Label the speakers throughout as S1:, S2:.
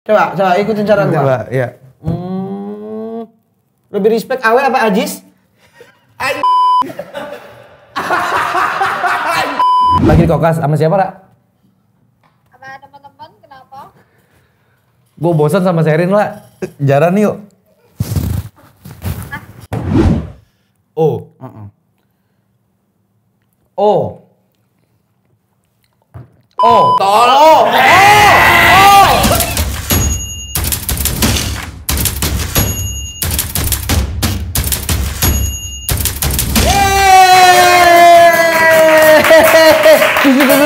S1: Coba, coba ikutin cara gua. Coba, ya. Hmm, lebih respect Awe apa Ajis?
S2: Lagi di kokas sama siapa, Ra? Sama teman-teman, kenapa? Gue bosan sama Serin lah. Jaran yuk. Ah. Oh. Oh.
S3: Oh. Tolong. Oh. Eh.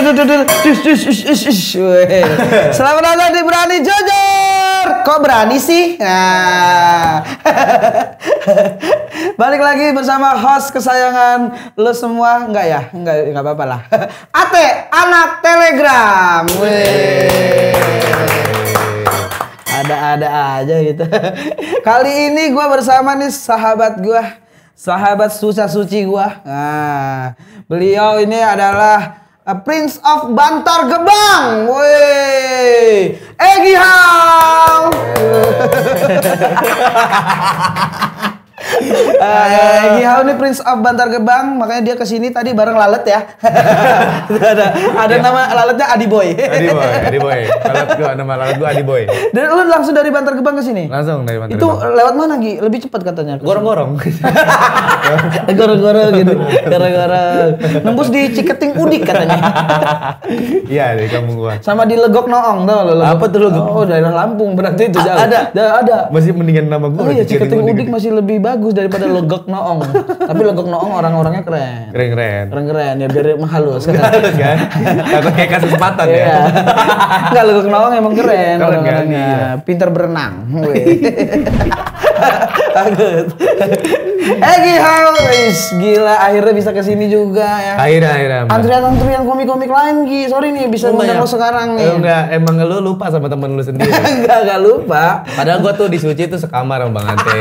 S1: Selamat datang di Berani Jujur. Kok berani sih? Nah. Balik lagi bersama host kesayangan lo semua. Enggak ya? Enggak enggak apa-apa lah. Ate anak Telegram. ada-ada aja gitu. Kali ini gue bersama nih sahabat gue, sahabat susah suci gue. Nah, beliau ini adalah Prince of Bantar Gebang. Woi. Egi Hao. Uh, eh, Gihau nih Prince of Bantar Gebang, makanya dia kesini tadi bareng Lalet ya.
S2: ada ada iya. nama
S1: Laletnya Adi Boy. Adi Boy,
S2: Adi Boy. Lalet gua nama Lalet gua Adi Boy.
S1: Dan lu langsung dari Bantar Gebang ke sini?
S2: Langsung dari Bantar Itu Gebang.
S1: lewat mana Gi? Lebih cepat katanya. Gorong-gorong. Gorong-gorong gitu. Gorong-gorong. Nembus di Ciketing Udik katanya.
S2: Iya, di kampung gua.
S1: Sama di Legok Noong tau lo. Apa tuh Legok? Oh, daerah Lampung
S2: berarti itu jauh. Ada. Ada. Masih mendingan nama gua. Oh iya, Ciketing Udik
S1: masih lebih bagus bagus daripada logok noong. Tapi logok noong orang-orangnya keren.
S2: Keren keren. Keren
S1: keren ya biar menghalus kan. Halus kan. Aku kayak kasih kesempatan ya. Iya. Enggak logok noong emang keren. Keren kan. Iya. Pinter berenang. Takut. Egi eh, gila akhirnya bisa kesini juga ya. Akhirnya akhirnya. Antrian-antrian komik-komik lain Gi, sorry nih bisa ngundang lo sekarang nih. Eh,
S2: enggak, emang lo lupa sama temen lo sendiri. enggak, enggak lupa. Padahal gua tuh di suci tuh sekamar sama Bang Ante.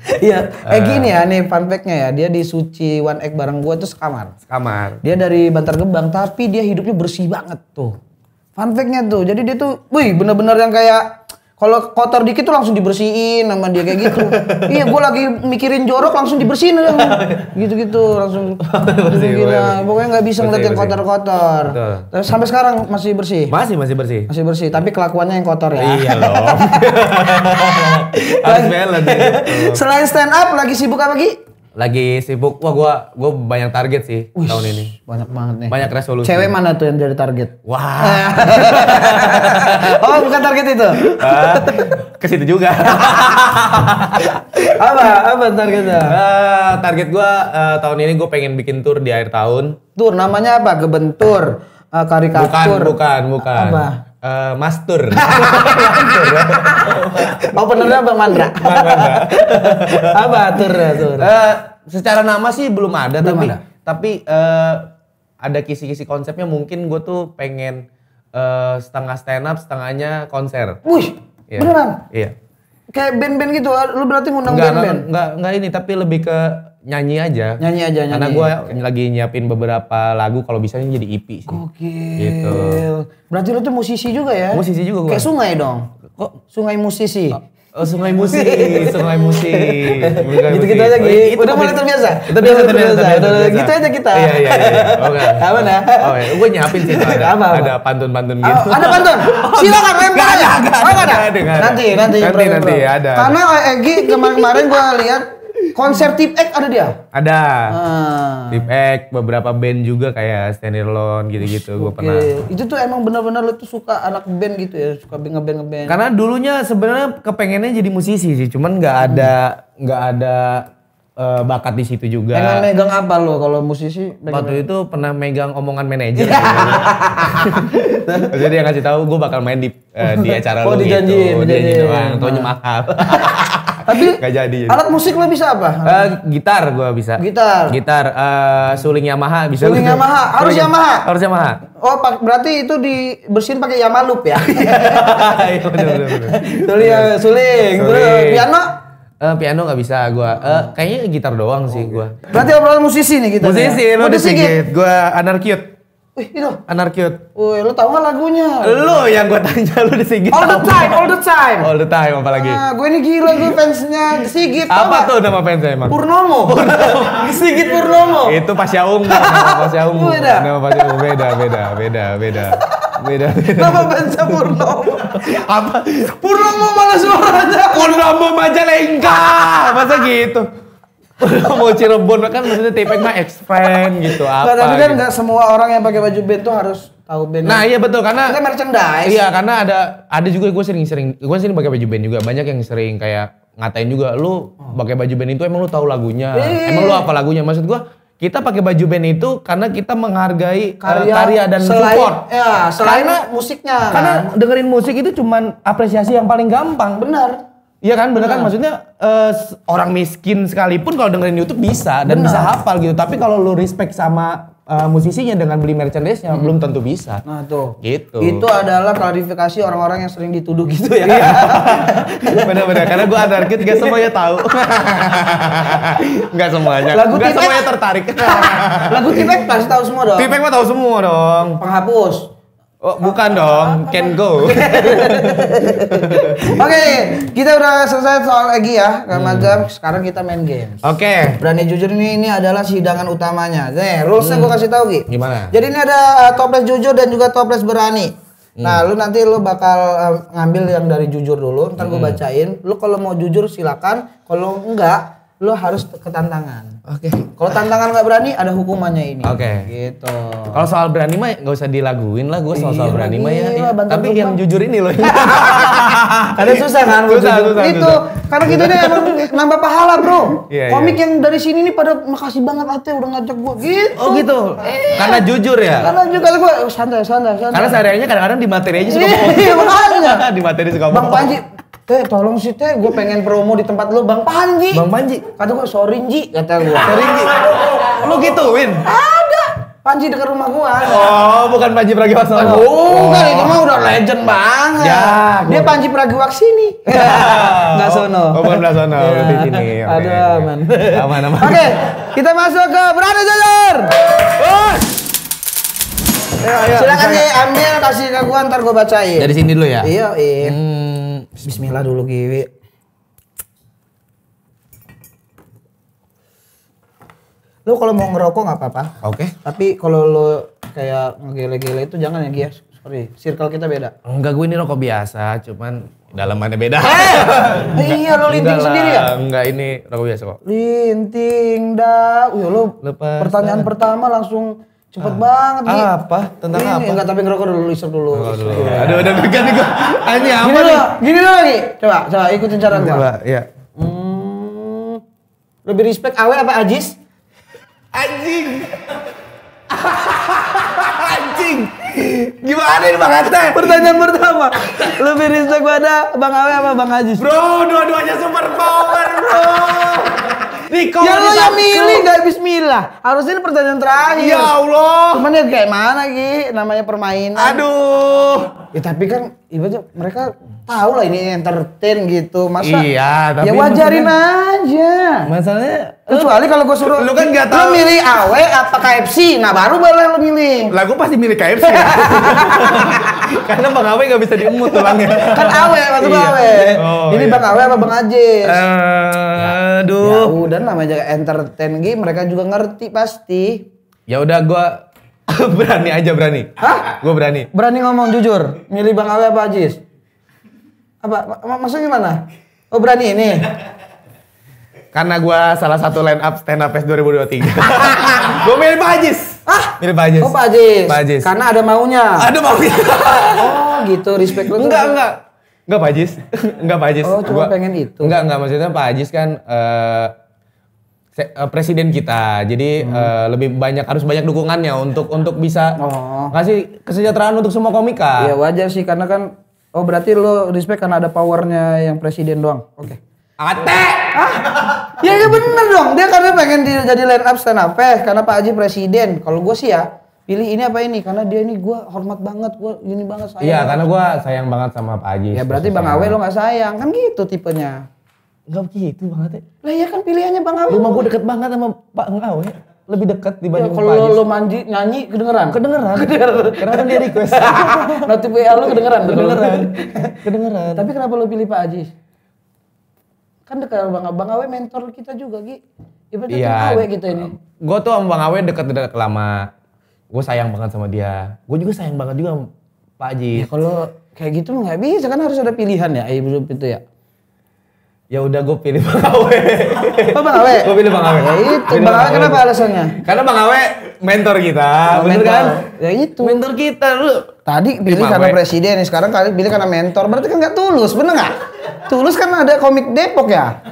S2: Iya, eh gini ah.
S1: ya nih fun fact-nya ya. Dia di Suci One Egg bareng gue itu sekamar. Sekamar. Dia dari Bantar Gebang tapi dia hidupnya bersih banget tuh. Fun fact-nya tuh. Jadi dia tuh, wih bener-bener yang kayak kalau kotor dikit tuh langsung dibersihin sama dia kayak gitu. iya, gue lagi mikirin jorok langsung dibersihin aja. Iya. Gitu-gitu langsung. bersih, gila. Pokoknya nggak bisa ngeliat yang kotor-kotor. sampai sekarang masih bersih. Masih masih bersih. Masih bersih, tapi kelakuannya yang kotor ya. Iya loh.
S2: Harus balance. Ya.
S1: Selain stand up lagi sibuk apa lagi?
S2: lagi sibuk. Wah, gua gua banyak target sih Uish, tahun ini. Banyak banget nih. Banyak resolusi. Cewek
S1: mana tuh yang jadi target? Wah.
S2: oh,
S1: bukan target itu.
S2: Uh, ke situ juga. apa? Apa targetnya? Uh, target gua uh, tahun ini gue pengen bikin tour di akhir tahun.
S1: Tour namanya apa? Gebentur, uh, karikatur. Bukan,
S2: bukan, bukan. Apa? Eh, Master, mau Openernya Bang Mandra. Apa tur tur? Uh, secara nama sih belum ada belum tapi ada. tapi uh, ada kisi-kisi konsepnya mungkin gue tuh pengen uh, setengah stand up setengahnya konser. Wih, yeah. beneran? Iya. Yeah.
S1: Kayak band-band gitu, lu berarti ngundang band-band? Enggak,
S2: enggak, enggak ini, tapi lebih ke nyanyi aja. Nyanyi aja nyanyi. Karena gue okay. lagi nyiapin beberapa lagu kalau bisa jadi EP sih. Gokil. Gitu.
S1: Berarti lu tuh musisi juga ya? Musisi juga gue. Kayak sungai dong. Kok sungai musisi? Oh. Oh, sungai musik, sungai musik.
S2: Gitu-gitu aja gitu. Udah mulai terbiasa. Terbiasa, terbiasa. terbiasa. Gitu aja kita. Iya, iya, iya. Oke. Oh, apa nah? Oke. Oh, iya. Gue nyiapin sih ada ada pantun-pantun gitu. ada pantun.
S1: Silakan lempar aja. Enggak ada. Nanti, nanti. Nanti, nanti ada. Karena Egi eh, kemarin-kemarin gue lihat Konser Tip X ada dia? Ada. Ah.
S2: Tip X, beberapa band juga kayak Standalone gitu-gitu gue pernah.
S1: Itu tuh emang benar-benar lo tuh suka anak band gitu ya, suka ngeband band Karena
S2: dulunya sebenarnya kepengennya jadi musisi sih, cuman nggak hmm. ada nggak hmm. ada uh, bakat di situ juga. Pengen megang apa lo kalau musisi? Waktu itu pernah megang omongan manajer. Jadi yang ngasih tahu gue bakal main di uh, di acara oh, lo gitu. Oh dijanjiin. Dijanjiin doang, taunya Tapi nggak jadi. Alat
S1: musik lo bisa apa?
S2: Uh, gitar gue bisa. Gitar. Gitar. Uh, suling Yamaha bisa. Suling gitu. Yamaha. Harus suling. Yamaha. Harus Yamaha.
S1: Oh, pak, berarti itu dibersihin pakai Yamaha loop ya?
S2: Iya, iya Suling, iya. Eh, suling. Terus piano? Uh, piano gak bisa gue, Uh, kayaknya gitar doang sih oh, gue. Iya.
S1: Berarti obrolan musisi nih gitu. Musisi, ya? musisi.
S2: Gue anarkiot. Wih, itu. Anarkiot.
S1: Wih, lo tau gak lagunya? lo yang
S2: gue tanya lo di Sigit. All the time, all the time. All the time apalagi. Nah,
S1: gue ini gila gue fansnya Sigit. Apa
S2: tuh nama fansnya emang? Purnomo. Purnomo. Sigit Purnomo. Itu Pasya Ungu. Pasya Ungu. Beda. Nama Pasya Ungu beda, beda, beda, beda. Beda. Nama fansnya Purnomo. Apa? Purnomo mana suaranya? Purnomo Majalengka. Masa gitu? mau Cirebon kan maksudnya tipek mah expand gitu apa. Nah, tapi kan gitu. nggak
S1: gitu. semua orang yang pakai baju band tuh harus tahu band. Nah,
S2: iya betul karena kan merchandise. Iya, karena ada ada juga gue sering-sering gue sering pakai baju band juga. Banyak yang sering kayak ngatain juga lu oh. pakai baju band itu emang lu tahu lagunya. Eee. Iya. Emang lu apa lagunya? Maksud gue kita pakai baju band itu karena kita menghargai eh, karya, karya dan selain, support. Ya, selain karena, musiknya. Karena kan? dengerin musik itu cuman apresiasi yang paling gampang. Benar. Iya kan, bener, nah. kan? Maksudnya uh, orang miskin sekalipun kalau dengerin YouTube bisa dan bener. bisa hafal gitu. Tapi kalau lu respect sama uh, musisinya dengan beli merchandise-nya hmm. belum tentu bisa. Nah, tuh. Gitu. Itu adalah klarifikasi orang-orang yang sering dituduh gitu ya. Iya. Benar-benar karena gue anarkis gak semuanya tahu. gak semuanya. Lagu gak semuanya tertarik. Lagu Tipek pasti tahu semua dong. Tipek mah tahu semua dong. Penghapus. Oh, bukan dong, can go. Oke,
S1: okay, kita udah selesai soal lagi ya, Kang hmm. Magam. Sekarang kita main game. Oke. Okay. Berani jujur ini ini adalah sidangan utamanya. Nih, rulesnya hmm. gue kasih tahu Ki. Gimana? Jadi ini ada uh, toples jujur dan juga toples berani. Hmm. Nah, lu nanti lu bakal uh, ngambil yang dari jujur dulu, ntar gue hmm. bacain. Lu kalau mau jujur silakan, kalau enggak lu harus ke tantangan. Oke. Okay. Kalau tantangan nggak berani ada hukumannya ini. Oke.
S2: Okay. Gitu. Kalau soal berani mah nggak usah dilaguin lah gue soal soal iya, berani mah ya. Iya, Tapi yang jujur ini loh. Karena susah kan? Susah, susah, itu susah. karena gitu ini emang
S1: nambah pahala bro. Iya, iya, Komik yang dari sini nih pada makasih banget Ate udah ngajak gue gitu. Oh gitu. Eh.
S2: Karena jujur ya. Karena
S1: juga gue oh, santai santai santai. Karena sehariannya
S2: kadang-kadang di materi aja sih. bohong. Iya makanya. di materi suka bohong. Bang
S1: Panji Teh tolong sih teh, gue pengen promo di tempat lo Bang Panji. Bang Panji. Kata gue sorry Ji,
S2: kata gue. Sorry
S1: Ji. Lu gituin? Ada. Panji dekat rumah gua. Oh,
S2: bukan Panji Pragiwaksono. Oh, bukan oh. itu mah udah legend banget. Ya, dia Panji
S1: Pragiwak sini.
S2: Enggak sono. Oh, bukan belah sono, iya. di sini. Okay, Ada aman. Aman aman. Oke,
S1: okay, kita masuk ke Berani Oh. Ayo, ayo, Silakan nih ambil kasih ke gua ntar gua bacain. Dari sini dulu ya. Iya, iya. Hmm. Bismillah dulu Giwi. Lo kalau mau ngerokok nggak apa-apa. Oke. Okay. Tapi kalau lo kayak ngegele-gele itu jangan ya Gia. Sorry, circle kita beda. Enggak, gue ini rokok biasa, cuman
S2: dalamannya beda. Eh, iya lo linting enggak sendiri ya? Enggak, ini rokok biasa kok.
S1: Linting dah. Uy, lo Lepas pertanyaan dah. pertama langsung Cepet ah. banget nih. Apa?
S2: Tentang ini, apa? Enggak,
S1: tapi ngerokok dulu, isep dulu.
S2: dulu. Ya. Aduh, udah pegang nih gua.
S3: Ini apa gini nih? Lo,
S1: gini dulu lagi. Coba, coba ikutin cara gua. Coba, iya. Hmm, lebih respect Awe apa Ajis? Anjing.
S2: Anjing. Gimana ini Bang Ate? Pertanyaan pertama. Lebih respect pada Bang Awe apa Bang Ajis? Bro, dua-duanya super power, bro. Rico, ya lo yang milih nggak
S1: bismillah. Harusnya ini pertanyaan terakhir. Ya Allah. Cuman ya kayak mana Ki? Namanya permainan. Aduh. Ya tapi kan ibaratnya mereka tahu lah ini entertain gitu. Masa Iya, tapi ya wajarin aja. Masalahnya kecuali
S2: kalau gue suruh lu kan gak tahu. Lu milih AW apa KFC? Nah, baru boleh lu milih. Lah gue pasti milih KFC. Karena Bang Awe gak bisa diemut tulangnya. kan Awe, maksud iya. Awe. Oh, ini iya. Bang Awe apa Bang Ajis? Uh,
S1: eh, udah namanya namanya entertain game mereka juga ngerti pasti. Ya udah gua berani aja berani. Hah? Gua berani. Berani ngomong jujur. Milih Bang Awe apa Ajis? Apa M maksudnya gimana? Oh berani ini.
S2: Karena gua salah satu line up stand up fest 2023. gua milih Pak Ajis. Ah, milih Pak Ajis. Oh Pak Ajis. Pak Ajis. Karena ada maunya. Ada maunya. oh gitu, respect lu. Enggak, enggak. Enggak Pak Ajis. enggak Pak Ajis. Oh, cuma gua, pengen itu. Enggak, enggak maksudnya Pak Ajis kan uh, Eh, presiden kita. Jadi hmm. uh, lebih banyak harus banyak dukungannya untuk untuk bisa oh. kasih kesejahteraan untuk semua komika. Iya wajar sih karena kan oh berarti lo respect karena ada
S1: powernya yang presiden doang. Oke. Okay. Ate. Ah, ya, ya bener dong. Dia karena pengen di, jadi line up stand up eh, karena Pak Haji presiden. Kalau gue sih ya pilih ini apa ini karena dia ini gue hormat banget gue ini banget sayang. Iya karena
S2: gue sayang banget sama Pak Haji. Ya berarti Bang Awe lo nggak
S1: sayang kan gitu tipenya. Enggak begitu Bang Ate. Lah ya kan pilihannya Bang Awi. Rumah gue deket
S2: banget sama Pak Ngawe. Lebih dekat dibanding ya, kalau lo
S1: manji nyanyi kedengeran. Kedengeran. kedengeran. Karena kan dia request.
S2: Notif WA lo kedengeran. Kedengeran.
S1: kedengeran. Tapi kenapa lo pilih Pak Ajis? Kan dekat Bang Awe. Bang Awe mentor kita juga, Gi. Ibaratnya iya, Bang Awe gitu ini.
S2: Gue tuh sama Bang Awe deket-deket lama. Gue sayang banget sama dia. Gue juga sayang banget juga Pak Ajis. Ya kalau kayak gitu nggak bisa kan harus ada pilihan ya ibu itu ya. Ya udah gue pilih Bang Awe. Oh Bang Awe? gue pilih Bang Awe. Ya itu, Bang Awe kenapa alasannya? Karena Bang Awe mentor kita, oh, bener mentor. kan?
S1: Ya itu. Mentor kita, lu. Tadi pilih karena Awe. presiden, sekarang kali pilih karena mentor. Berarti kan gak tulus, bener gak?
S2: tulus kan ada komik Depok ya?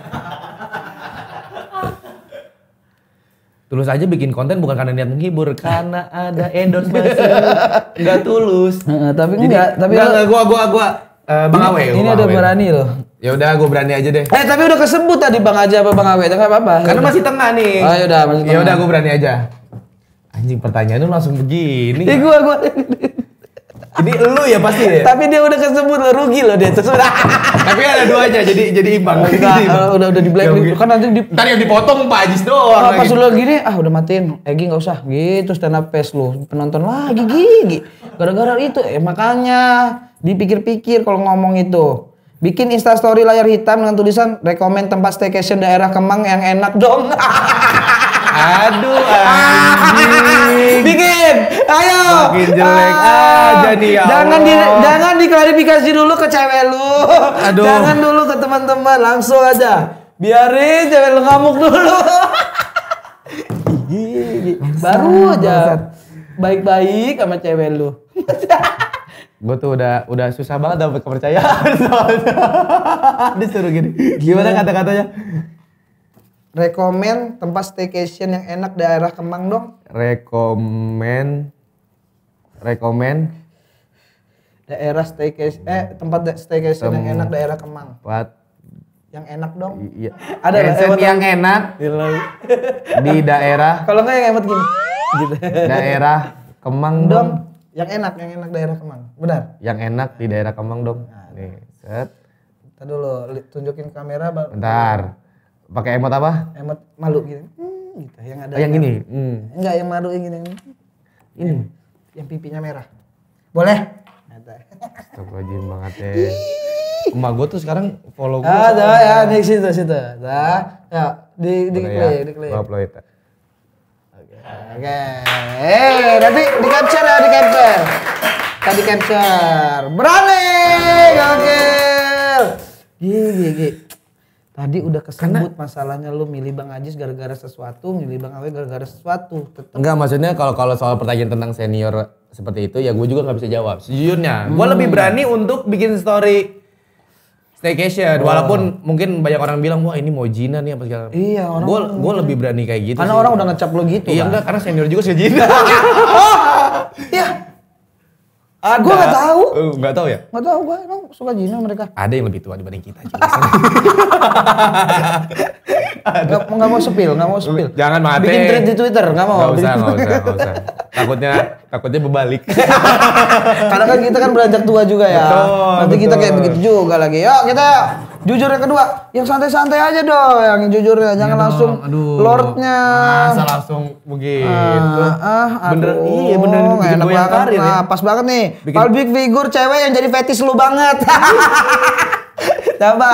S2: Tulus aja bikin konten bukan karena niat menghibur, karena ada endorse Enggak
S1: tulus. Heeh, tapi Jadi, enggak, tapi enggak, enggak, gua
S2: gua gua uh, Bang Awe. Ini, ini ada berani loh. Ya udah, gue berani aja deh. Eh tapi udah kesebut tadi Bang Aja apa Bang Awe, tapi apa-apa. Karena masih tengah nih. Oh, ya udah, masih Ya udah, gue berani aja. Anjing pertanyaan lu langsung begini. Ya gue gue. Jadi lu ya pasti ya. Tapi dia udah kesebut lo rugi lo dia sudah. Tapi ada dua aja jadi jadi imbang. Enggak, udah udah di black kan nanti di Tadi yang dipotong Pak Ajis doang. Pas lu
S1: gini ah udah matiin. Egi nggak usah gitu stand up face lu. Penonton lagi gigi. Gara-gara itu eh makanya dipikir-pikir kalau ngomong itu. Bikin Insta Story layar hitam dengan tulisan rekomend tempat staycation daerah Kemang yang enak dong. Aduh, anjing. Bikin. Ayo. Bikin jelek ah, aja ah. nih ya. Jangan di, jangan diklarifikasi dulu ke cewek lu. Aduh. Jangan dulu ke teman-teman, langsung aja. Biarin cewek lu ngamuk dulu. Baru aja baik-baik sama cewek
S2: lu gue tuh udah udah susah banget dapet kepercayaan soalnya disuruh gini gimana iya. kata-katanya
S1: rekomend tempat staycation yang enak daerah Kemang dong
S2: rekomend rekomend
S1: daerah staycation eh tempat staycation Tem yang enak daerah Kemang tempat yang enak dong
S2: iya. ada Benson yang enak di daerah kalau nggak yang emot gini daerah Kemang dong, dong
S1: yang enak, yang enak daerah Kemang.
S2: Benar? Yang enak di daerah Kemang dong. Nah, Nih, set.
S1: Kita dulu tunjukin kamera. Bentar.
S2: Pakai emot apa?
S1: Emot malu gitu. Hmm, gitu. Yang ada. Oh, yang, yang gini. Hmm. Enggak, yang malu yang ini. Ini. Yang, pipinya merah. Boleh?
S2: Astagfirullahaladzim banget ya. Emak gue tuh sekarang follow gue. Ada ya, di situ situ.
S1: Dah, ya di di ya? klik di
S2: klik
S1: Oke. Okay. Hey, nanti di capture ya, di capture. Tadi capture. Berani. Oke. Gih, gigi. Tadi udah kesebut masalahnya lu milih Bang Ajis gara-gara sesuatu, milih Bang Awe gara-gara sesuatu. Tetep.
S2: Enggak, maksudnya kalau kalau soal pertanyaan tentang senior seperti itu ya gue juga nggak bisa jawab. Sejujurnya, hmm. gue lebih berani untuk bikin story Staycation, oh. walaupun mungkin banyak orang bilang wah ini mau jinan nih apa segala. Iya orang. Gue gue lebih berani kayak gitu. Karena sih. orang udah ngecap lo gitu. Iya kan? enggak karena senior juga sih jinan. oh,
S1: ya ada. Gue gak tahu.
S2: Uh, oh, gak tahu ya?
S1: Gak tahu gue emang suka jinna mereka.
S2: Ada yang lebih tua dibanding kita. gak, gak mau sepil, gak mau sepil.
S1: Jangan mati. Bikin thread di Twitter, gak mau. Gak usah, gak usah,
S2: gak usah. Takutnya, takutnya berbalik.
S1: Karena kan kita kan beranjak tua juga ya. Betul, Nanti betul. kita kayak begitu juga lagi. Yuk kita Jujur yang kedua, yang santai-santai aja dong, yang jujurnya, jangan iya langsung aduh, lordnya. Masa
S2: langsung begitu. Ah, ah, aduh, iya bener bikin enak gue yang karir ya. Nah,
S1: pas banget nih, bikin... public figure cewek yang jadi fetish lu banget.
S2: Coba.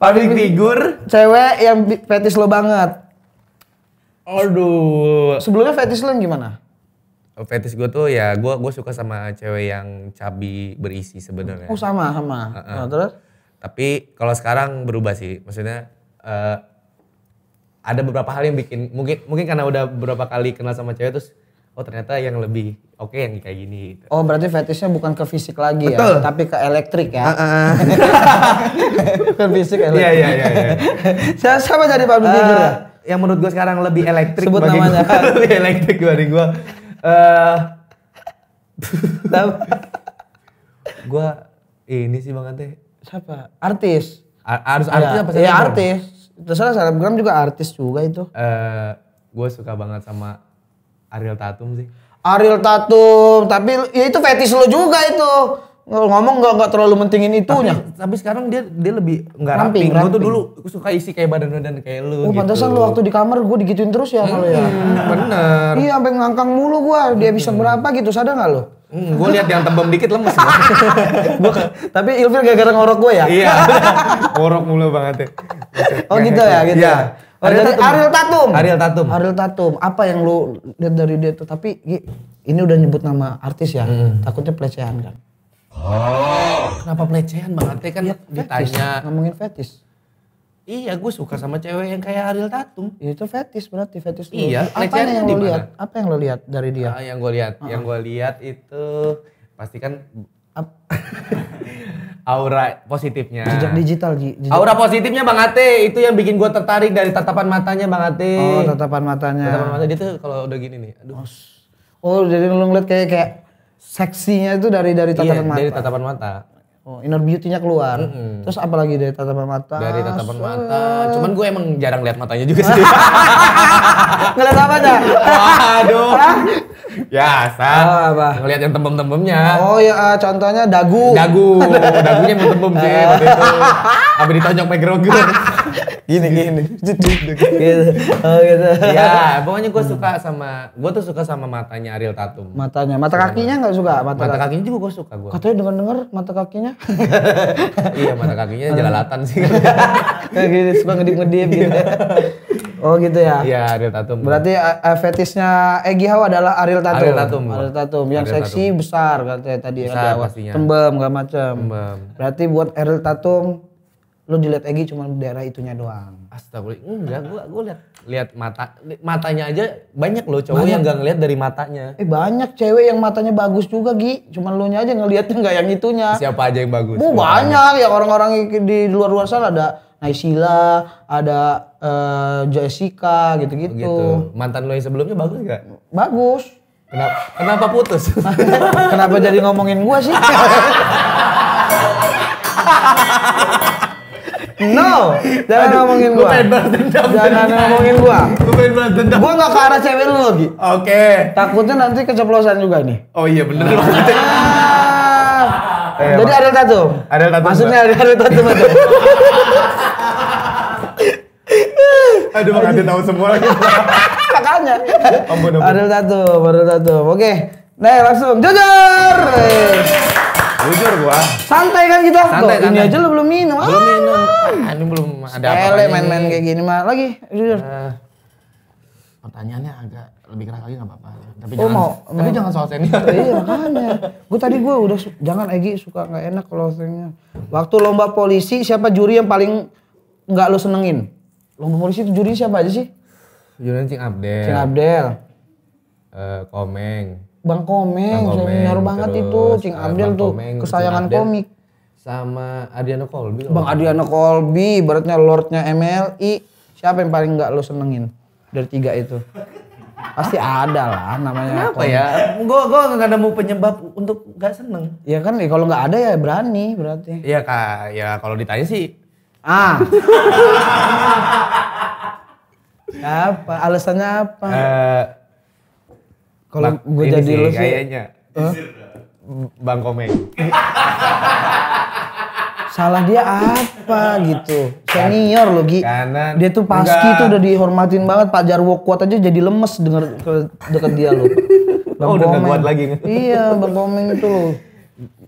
S2: public figure
S1: cewek yang fetish lu banget.
S2: Aduh.
S1: Sebelumnya fetish lu gimana?
S2: Oh, fetish gue tuh ya gue gue suka sama cewek yang cabi berisi sebenarnya. Oh sama sama. Uh -uh. Nah, terus? Tapi kalau sekarang berubah sih, maksudnya uh, ada beberapa hal yang bikin mungkin mungkin karena udah beberapa kali kenal sama cewek terus oh ternyata yang lebih oke okay yang kayak gini. Gitu.
S1: Oh berarti fetishnya bukan ke fisik lagi ya, Betul. ya, tapi ke elektrik ya. Uh -uh. fisik elektrik. Iya iya iya. Ya. Sama jadi pak figure ya? Eh, yang menurut gue sekarang
S2: lebih elektrik. Sebut namanya. Gua, lebih elektrik dari gue. Uh, gue ini sih Bang Ante, siapa?
S1: Artis.
S2: Ar artis ya, apa sih? Ya artis.
S1: Terserah selebgram juga artis juga itu. uh,
S2: eh, gue suka banget sama Ariel Tatum sih.
S1: Ariel Tatum, tapi ya itu fetish lo juga itu. Ngomong nggak nggak terlalu mentingin itunya. Tapi, tapi sekarang dia dia
S2: lebih nggak ramping. ramping. Gue tuh dulu suka isi kayak badan-badan kayak lu. Oh, gitu. pantesan lu waktu di
S1: kamar gue digituin terus ya hmm, kalau ya. Bener. Iya, sampai ngangkang mulu gue. Dia bisa berapa gitu, sadar nggak lo?
S2: Hmm, gue lihat yang tembem dikit lemes gua. tapi Ilfil gara-gara ngorok gue ya? Iya. ngorok mulu banget ya. Oh gitu ya, gitu iya. ya. ya. Ariel, Tatum. Ariel
S1: Tatum. Ariel Tatum. Ariel Tatum. Apa yang lu lihat dari dia tuh? Tapi ini udah nyebut nama artis ya. Hmm. Takutnya pelecehan kan. Oh. Kenapa pelecehan banget? Kan ya, ditanya. Ngomongin fetish. Iya, gue suka sama cewek yang kayak Ariel Tatum. Iya, itu fetis berarti fetis. Lu. Iya. Apa yang lo lihat?
S2: Apa yang lo lihat dari dia? Uh, yang gue lihat, uh -huh. yang gue lihat itu pasti kan aura positifnya. Jejak digital, Ji. Jejak. Aura positifnya Bang Ate itu yang bikin gue tertarik dari tatapan matanya Bang Ate. Oh,
S1: tatapan matanya. Tatapan matanya dia
S2: kalau udah gini nih, aduh.
S1: Oh, jadi lo ngeliat kayak kayak seksinya itu dari dari tatapan iya, mata. dari tatapan mata. Oh, inner beauty-nya keluar. Mm -hmm. Terus apalagi
S2: dari tatapan mata? Dari tatapan mata. Cuman gue emang jarang lihat matanya juga sih.
S1: Ngeliat apa dah?
S2: ya asal apa? ngeliat yang tembem-tembemnya oh
S1: ya contohnya dagu dagu dagunya mau tembem sih waktu itu
S2: abis ditonjok McGregor gini gini gitu oh gitu ya pokoknya gue suka sama gue tuh suka sama matanya Ariel Tatum matanya mata kakinya gak
S1: suka mata, mata kakinya juga gue suka gue katanya denger denger mata kakinya
S2: iya mata kakinya jelalatan sih Kan gitu suka ngedip-ngedip gitu. Iya.
S1: oh gitu ya. Iya,
S2: Ariel Tatum. Berarti
S1: uh, eh, eh, fetisnya Egi Hawa adalah Ariel Tatum. Ariel Tatum. Ariel Tatum yang Ariel seksi Tatum. besar katanya tadi besar, ada pastinya. Tembem
S2: gak macem. Tembem.
S1: Berarti buat Ariel Tatum lu dilihat Egi cuma daerah itunya doang.
S2: Astagfirullah. Enggak, gua gua lihat lihat mata matanya aja banyak loh cowok banyak. yang gak ngeliat dari matanya. Eh
S1: banyak cewek yang matanya bagus juga Gi. Cuman lu nya aja ngeliatnya nggak
S2: yang itunya. Siapa aja yang bagus? Bu, banyak ya
S1: orang-orang di luar-luar sana ada Naisila, ada uh, Jessica gitu-gitu.
S2: Gitu. Mantan lo yang sebelumnya bagus gak? Bagus. Kenapa, kenapa putus? kenapa jadi ngomongin gua sih?
S1: No, jangan Aduh, ngomongin gua. Gue pengen balas dendam. Jangan ngomongin gua. Gue pengen balas dendam. Gua nggak ke arah cewek lu lagi. Oke. Okay. Takutnya nanti keceplosan juga nih.
S2: Oh iya bener. Ah. Eh, Jadi ada tato. Ada tato. Maksudnya ada ada tato. Aduh, makasih tahu semua lagi.
S1: Makanya. Ada tato, baru tato. Oke. Nah, langsung jujur. Jujur gua. Santai kan kita. Gitu, ah? Santai, Loh, Ini aja lo belum minum. Belum ah.
S2: minum. Ah, ini belum ada apa Ele main-main kayak
S1: gini mah. Lagi, jujur. Uh,
S2: pertanyaannya agak lebih keras lagi nggak apa-apa. Tapi oh, jangan, mau, tapi mau. jangan soal senior. Iya makanya.
S1: Gue tadi gue udah jangan Egi suka nggak enak kalau senior. Waktu lomba polisi siapa juri yang paling nggak lo senengin? Lomba polisi itu juri siapa aja sih?
S2: Juri Cing Abdel. Cing Abdel. Uh, Komeng.
S1: Bang Komeng, Bang Komeng banget itu Cing eh, Abdel tuh Komeng, kesayangan Abdel. komik
S2: sama Adriano Kolbi. Bang
S1: Adriano Kolbi, beratnya lordnya MLI. Siapa yang paling nggak lo senengin dari tiga itu? Pasti ada lah namanya. Kenapa komik. ya?
S2: Gue gue nggak mau penyebab untuk nggak seneng.
S1: Ya kan, ya kalau nggak ada ya berani berarti.
S2: Iya kak, ya kalau ditanya
S1: sih. Ah. apa? Alasannya apa? Uh,
S2: kalau gue jadi lu sih kayaknya. Huh? Bang Komeng. Salah dia
S1: apa gitu? Senior lo, Gi.
S2: Kanan. Dia tuh paski enggak. tuh
S1: udah dihormatin banget. Pak Jarwo kuat aja jadi lemes denger ke deket dia lo.
S2: Bang oh, Komeng. kuat lagi. iya, Bang
S1: Komeng itu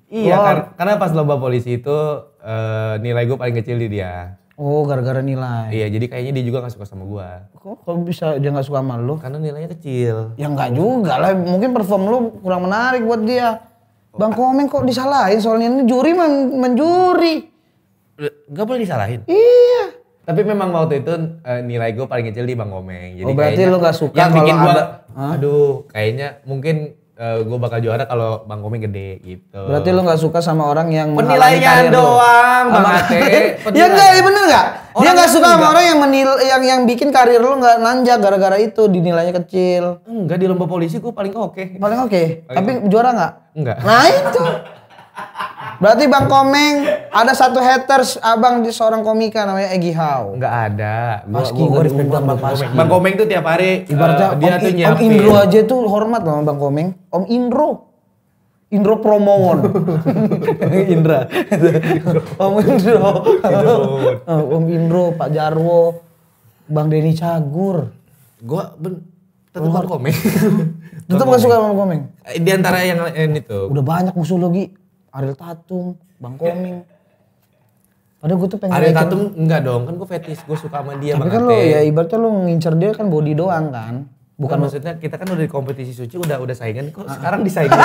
S2: iya, lo. Iya, kar karena pas lomba polisi itu uh, nilai gue paling kecil di dia. Oh, gara-gara nilai. Iya, jadi kayaknya dia juga gak suka sama gua.
S1: Kok, kok bisa dia gak suka sama lu? Karena nilainya kecil. Ya enggak juga lah, mungkin perform lu kurang menarik buat dia. Oh, Bang Komeng kok disalahin soalnya ini juri men menjuri.
S2: Gak boleh disalahin. Iya. Tapi memang waktu itu eh, nilai gue paling kecil di Bang Komeng. Jadi oh berarti kayaknya, lu gak suka yang bikin gua, ada... Aduh, kayaknya mungkin uh, eh, gue bakal juara kalau Bang Komeng gede gitu. Berarti lo
S1: nggak suka sama orang yang menilai penilaian doang Bang Ate. ya enggak, ya bener nggak? Dia nggak suka sama orang yang menil yang yang bikin karir lo nggak nanjak gara-gara itu dinilainya kecil. Enggak di lomba polisi gue paling oke. Okay. Paling oke. Okay. Tapi juara nggak? Enggak. Nah itu. Berarti Bang Komeng ada satu haters abang di seorang komika namanya Egi Hau.
S2: Enggak ada. Gua, gue gua, respect Bang Komeng. Bang Komeng tuh tiap hari eh, ibaratnya uh, dia tuh nyiapin. Om Indro aja
S1: tuh hormat sama Bang Komeng. Om Indro. Indro Promowon. Indra. om Indro. om Indro, Pak Jarwo, Bang Deni Cagur. Gua ben, tetap Bang Komeng.
S2: tetap eh, gak suka Bang
S1: Komeng. Di antara yang eh, ini tuh. Udah banyak musuh lagi. Ariel Tatum, Bang Koming. Padahal gue
S2: tuh pengen Ariel naikin. Tatum enggak dong, kan gue fetish, gue suka sama dia. Tapi kan lo ya
S1: ibaratnya lo ngincer dia kan body
S2: doang kan. Bukan nah, maksudnya kita kan udah di kompetisi suci udah udah saingan kok ah, ah. sekarang disaingan?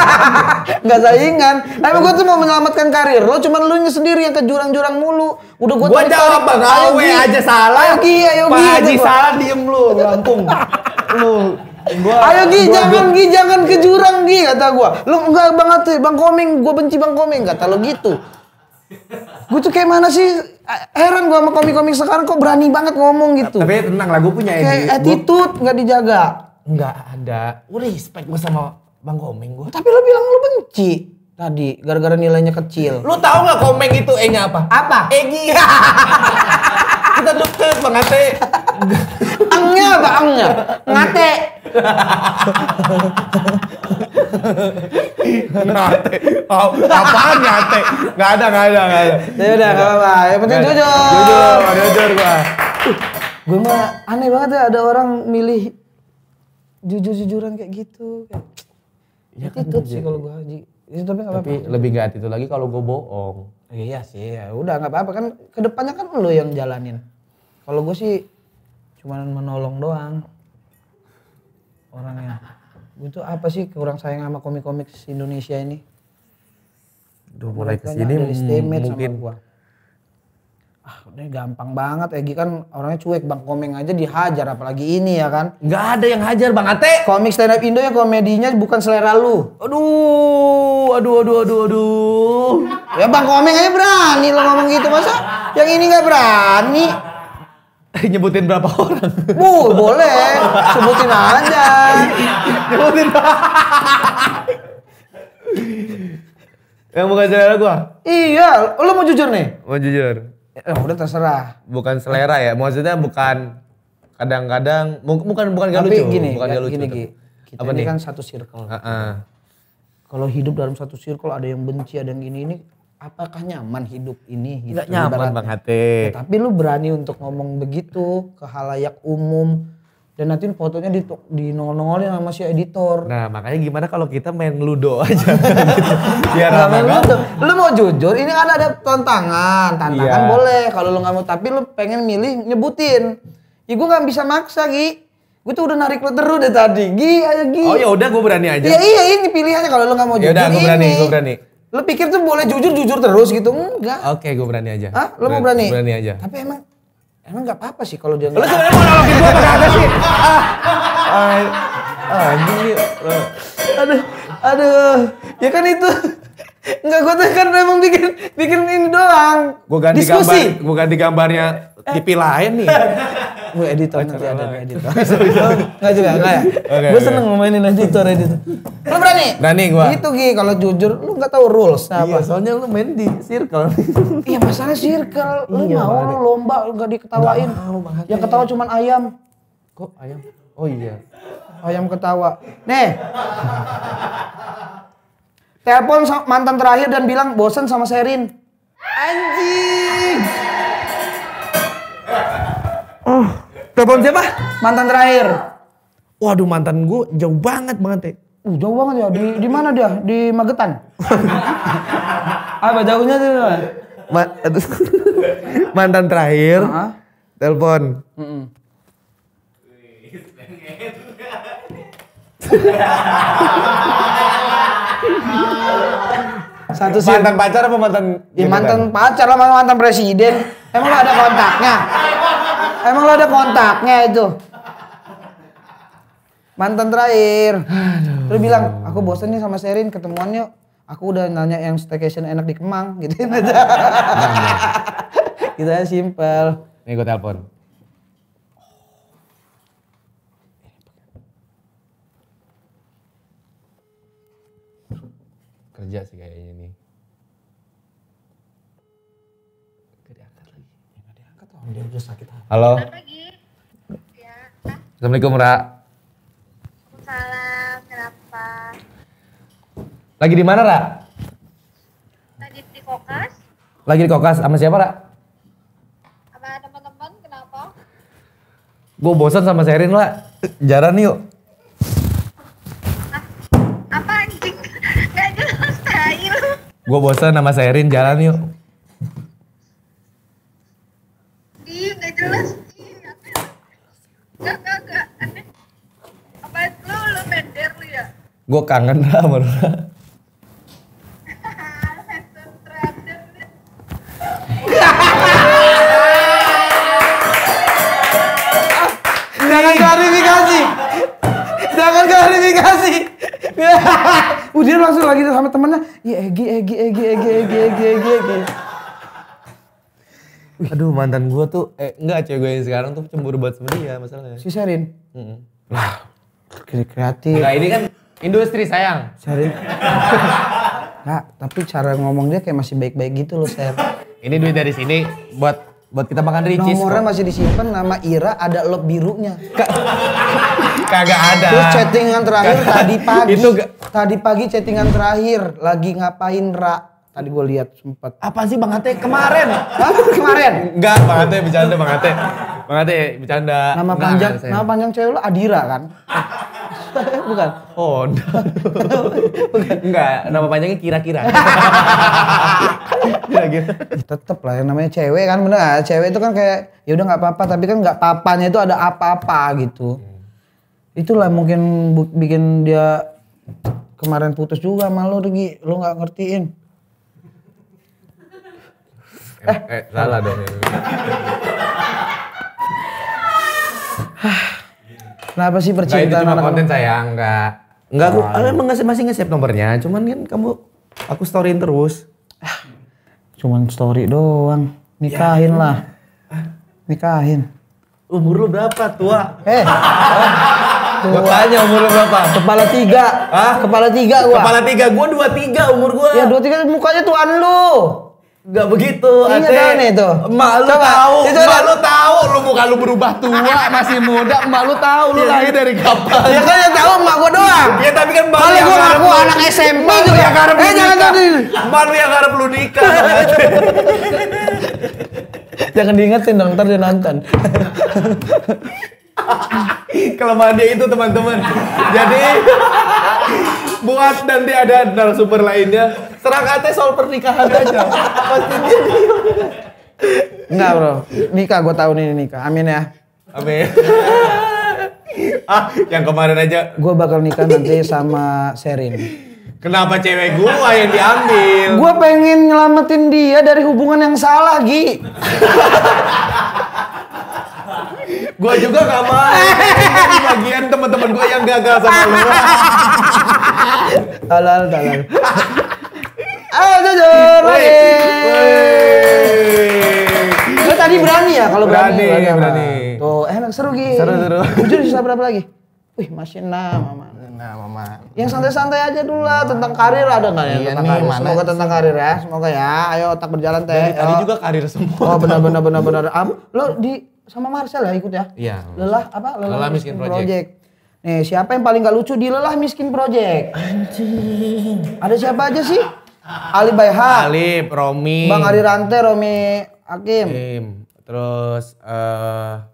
S1: Enggak saingan. Tapi gue tuh mau menyelamatkan karir lo, cuman lu sendiri yang ke jurang-jurang mulu. Udah gue Gua jawab Bang Awe aja salah. Ayo Gi, ya, ayo Gi. Pak Haji salah
S2: diem lu, lampung.
S1: lu gua, Ayo Gi, gua, jangan gua, Gi, jangan ke jurang Gi, kata gue. Lu enggak banget tuh, Bang Komeng, gua benci Bang Komeng, kata lo gitu. Gue tuh kayak mana sih heran gue sama komik-komik sekarang kok berani banget ngomong gitu.
S2: Tapi tenang lah, gue punya ini. Kayak attitude
S1: nggak dijaga.
S2: Nggak ada. Gue respect gue sama Bang Komeng gue.
S1: Tapi lo bilang lo benci tadi gara-gara nilainya kecil. Lo
S2: tau nggak Komeng itu E-nya apa? Apa? Egi. ngate dokter bang ngate angnya bang angnya ngate ngate oh, apa ngate nggak ada nggak ada nggak ada ya udah nggak apa-apa yang penting jujur jujur jujur gua
S1: gue mah aneh banget ya ada orang milih jujur-jujuran kayak gitu ya kan itu sih iya. kalau gue haji itu tapi tapi apa-apa lebih
S2: nggak itu lagi kalau gue bohong iya sih ya
S1: udah nggak apa-apa kan kedepannya kan lo yang jalanin kalau gue sih cuman menolong doang orangnya. Gue tuh apa sih kurang sayang sama komik-komik Indonesia ini?
S2: Duh, mulai kan sini mungkin gua.
S1: Ah, udah gampang banget. Egi kan orangnya cuek, Bang Komeng aja dihajar apalagi ini ya kan. Nggak ada yang hajar Bang Ate. Komik stand up Indo yang komedinya bukan selera lu. Aduh, aduh, aduh, aduh, aduh. ya Bang Komeng aja berani lo ngomong gitu masa yang
S2: ini nggak berani. nyebutin berapa orang? Bu, boleh. Sebutin aja. Sebutin. Yang bukan selera gua?
S1: Iya,
S2: lu mau jujur nih? Mau jujur.
S1: Eh, udah terserah.
S2: Bukan selera ya, maksudnya bukan kadang-kadang bukan bukan gak lucu, gini, bukan gak, ya, gak lucu. Gini, gini. Kita Apa ini nih? kan satu circle. Uh -uh.
S1: Kalau hidup dalam satu circle ada yang benci, ada yang ini ini apakah nyaman hidup ini gitu. Gak nyaman Bang
S2: Hati. Ya, tapi
S1: lu berani untuk ngomong begitu ke halayak umum dan nanti fotonya di nongol-nongolin sama si editor.
S2: Nah, makanya gimana kalau kita main ludo aja
S1: Biar nah, main ludo. Lu mau jujur, ini kan ada tantangan. Tantangan yeah. boleh kalau lu nggak mau, tapi lu pengen milih nyebutin. Ya gue nggak bisa maksa, Gi. Gue tuh udah narik lu terus deh tadi. Gi, ayo Gi. Oh ya udah gue berani aja. Ya iya ini pilihannya kalau lu nggak mau ya jujur. udah gue berani, gue berani. Lo pikir tuh boleh jujur-jujur terus gitu?
S2: Enggak. Oke, okay, gue berani aja. Hah?
S1: Lo mau berani? Berani aja. Tapi emang emang nggak apa-apa sih kalau dia. Lo sebenarnya mau nolongin gue apa ada sih? Ah, ah, anjing. Ya. Aduh, aduh. Ya kan itu. Enggak, gue tuh kan emang bikin bikin ini doang. Gue ganti Diskusi. gambar,
S2: gue ganti gambarnya eh. tipi lain nih. gue editor oh, nanti ada editor. Enggak oh, juga, enggak ya. Okay, gue seneng mainin editor,
S1: editor. Lu berani? Berani gua Itu Gi, kalau jujur lu nggak tahu rules apa. Iya, soalnya lu main di circle. iya, masalah circle. Lu iya, mau lu lomba lu gak diketawain. Nggak, Yang ketawa cuman ayam. Kok
S2: ayam? Oh iya.
S1: Ayam ketawa. Nih. Telepon mantan terakhir dan bilang bosen sama Serin. Anjing. telepon siapa? Mantan terakhir. Waduh mantan gue jauh banget banget ya. Uh, jauh banget ya. Di di mana dia? Di Magetan. Apa jauhnya
S2: tuh? Ma mantan terakhir. Uh -huh. Telepon. Mm -mm. Satu sih. Mantan pacar apa mantan? Ya mantan
S1: pacar lah mantan presiden. Emang ada kontaknya? Emang lo ada kontaknya itu? Mantan terakhir. Terus bilang, aku bosen nih sama Serin, ketemuan yuk. Aku udah nanya yang staycation enak di Kemang, gitu. Nah, nah. gitu aja. Kita simpel. Nih gue telepon.
S2: Kerja sih kayaknya nih.
S1: Gak diangkat lagi. gak diangkat loh.
S2: Dia udah sakit Halo. Selamat pagi. Ya, Assalamualaikum, Ra. Salam, kenapa? Lagi di mana, Ra? Lagi di kokas. Lagi di kokas sama siapa, Ra? Sama teman-teman, kenapa? Gue bosan sama Serin lah. Jaran yuk. Ah,
S3: apa
S2: Gue bosan sama Serin, jalan yuk. gue kangen lah sama Luna
S1: jangan klarifikasi jangan klarifikasi udah langsung lagi sama temennya ya Egi Egi Egi Egi Egi Egi Egi Egi
S2: aduh mantan gue tuh eh enggak cewek gue yang sekarang tuh cemburu banget sama dia masalahnya si Serin? mm -hmm. lah kreatif Enggak ini kan Industri sayang. Cari.
S1: nah, tapi cara ngomong dia kayak masih baik-baik gitu loh, Ser. Ini duit dari sini buat
S2: buat kita makan ricis. Nomornya kok. masih disimpan,
S1: nama Ira ada lob birunya. Ka Kagak ada. Terus chattingan terakhir Kagak. tadi pagi. Itu tadi pagi chattingan terakhir lagi ngapain Ra? Tadi gue lihat sempat. Apa sih Bang Ate kemarin? Hah?
S2: Kemarin? Enggak, Bang Ate bicara Bang Ate. Bang Ade, bercanda. Nama panjang, nama
S1: panjang cewek lu Adira
S2: kan? Bukan. Oh, enggak. Enggak, nama panjangnya kira-kira.
S1: kira-kira. Ya, tetep lah yang namanya cewek kan bener Cewek itu kan kayak ya udah nggak apa-apa, tapi kan nggak papanya itu ada apa-apa gitu. Hmm. Itulah mungkin bikin dia kemarin putus juga sama lu, Regi. Lu nggak ngertiin.
S2: Eh, eh salah dong. Kenapa sih percintaan Nggak, itu cuma anak konten sayang, enggak. Enggak aku, oh. emang masih nge-save nomornya, cuman kan kamu aku storyin terus. Ah. Cuman story doang. Nikahin ya, lah.
S1: Ya. Nikahin.
S2: Umur lu berapa, tua? Eh.
S1: Gua tanya umur lu berapa? Kepala tiga. Hah? Kepala tiga gua. Kepala tiga, gua dua tiga umur gua. Ya dua tiga mukanya tuan lu. Gak begitu, Ate. nih ya itu. Emak lu tahu, itu emak lu tahu
S2: lu muka lu berubah tua, masih muda, emak lu tahu lu iya. lahir dari kapan. Ya kan yang tahu emak gua doang. Ya tapi kan emak Kali gua ngaku anak SMP juga. Yang harap eh jangan Emak yang harap lu nikah.
S1: jangan diingetin dong, ntar dia nonton.
S2: Kelemahan dia itu teman-teman. Jadi buat nanti ada narasumber lainnya serang ate soal pernikahan aja pasti dia Enggak
S1: bro, nikah gue tahun ini nikah, amin ya.
S2: Amin. ah,
S1: yang kemarin aja. Gue bakal nikah nanti sama Serin.
S2: Kenapa cewek gue yang diambil? Gue
S1: pengen nyelamatin dia dari hubungan yang salah, Gi.
S2: Gua juga gak mau. bagian teman-teman gua yang gagal sama lu. Tolol, tolol. Ayo jujur.
S1: Lu tadi berani ya kalau berani. Berani, berani. berani. Tuh, enak eh, seru gini Seru, seru. Jujur sisa berapa lagi? Wih, masih enam, Mama. Nah, Mama. Yang santai-santai aja dulu lah tentang karir ada nggak ya? Iya, tentang nih, karir. Semoga tentang karir ya. Semoga ya. Ayo otak berjalan teh. tadi juga
S2: karir semua. Oh, benar benar
S1: benar benar. Am, lo di sama Marcel ya ikut ya. Iya. Lelah apa? Lelah, lelah miskin, miskin project. project. Nih, siapa yang paling gak lucu di Lelah Miskin Project? Anjing. Ada siapa aja sih? Ali Bayha Ali,
S2: Romi. Bang Ari
S1: Rante, Romi Hakim. Hakim.
S2: Terus uh,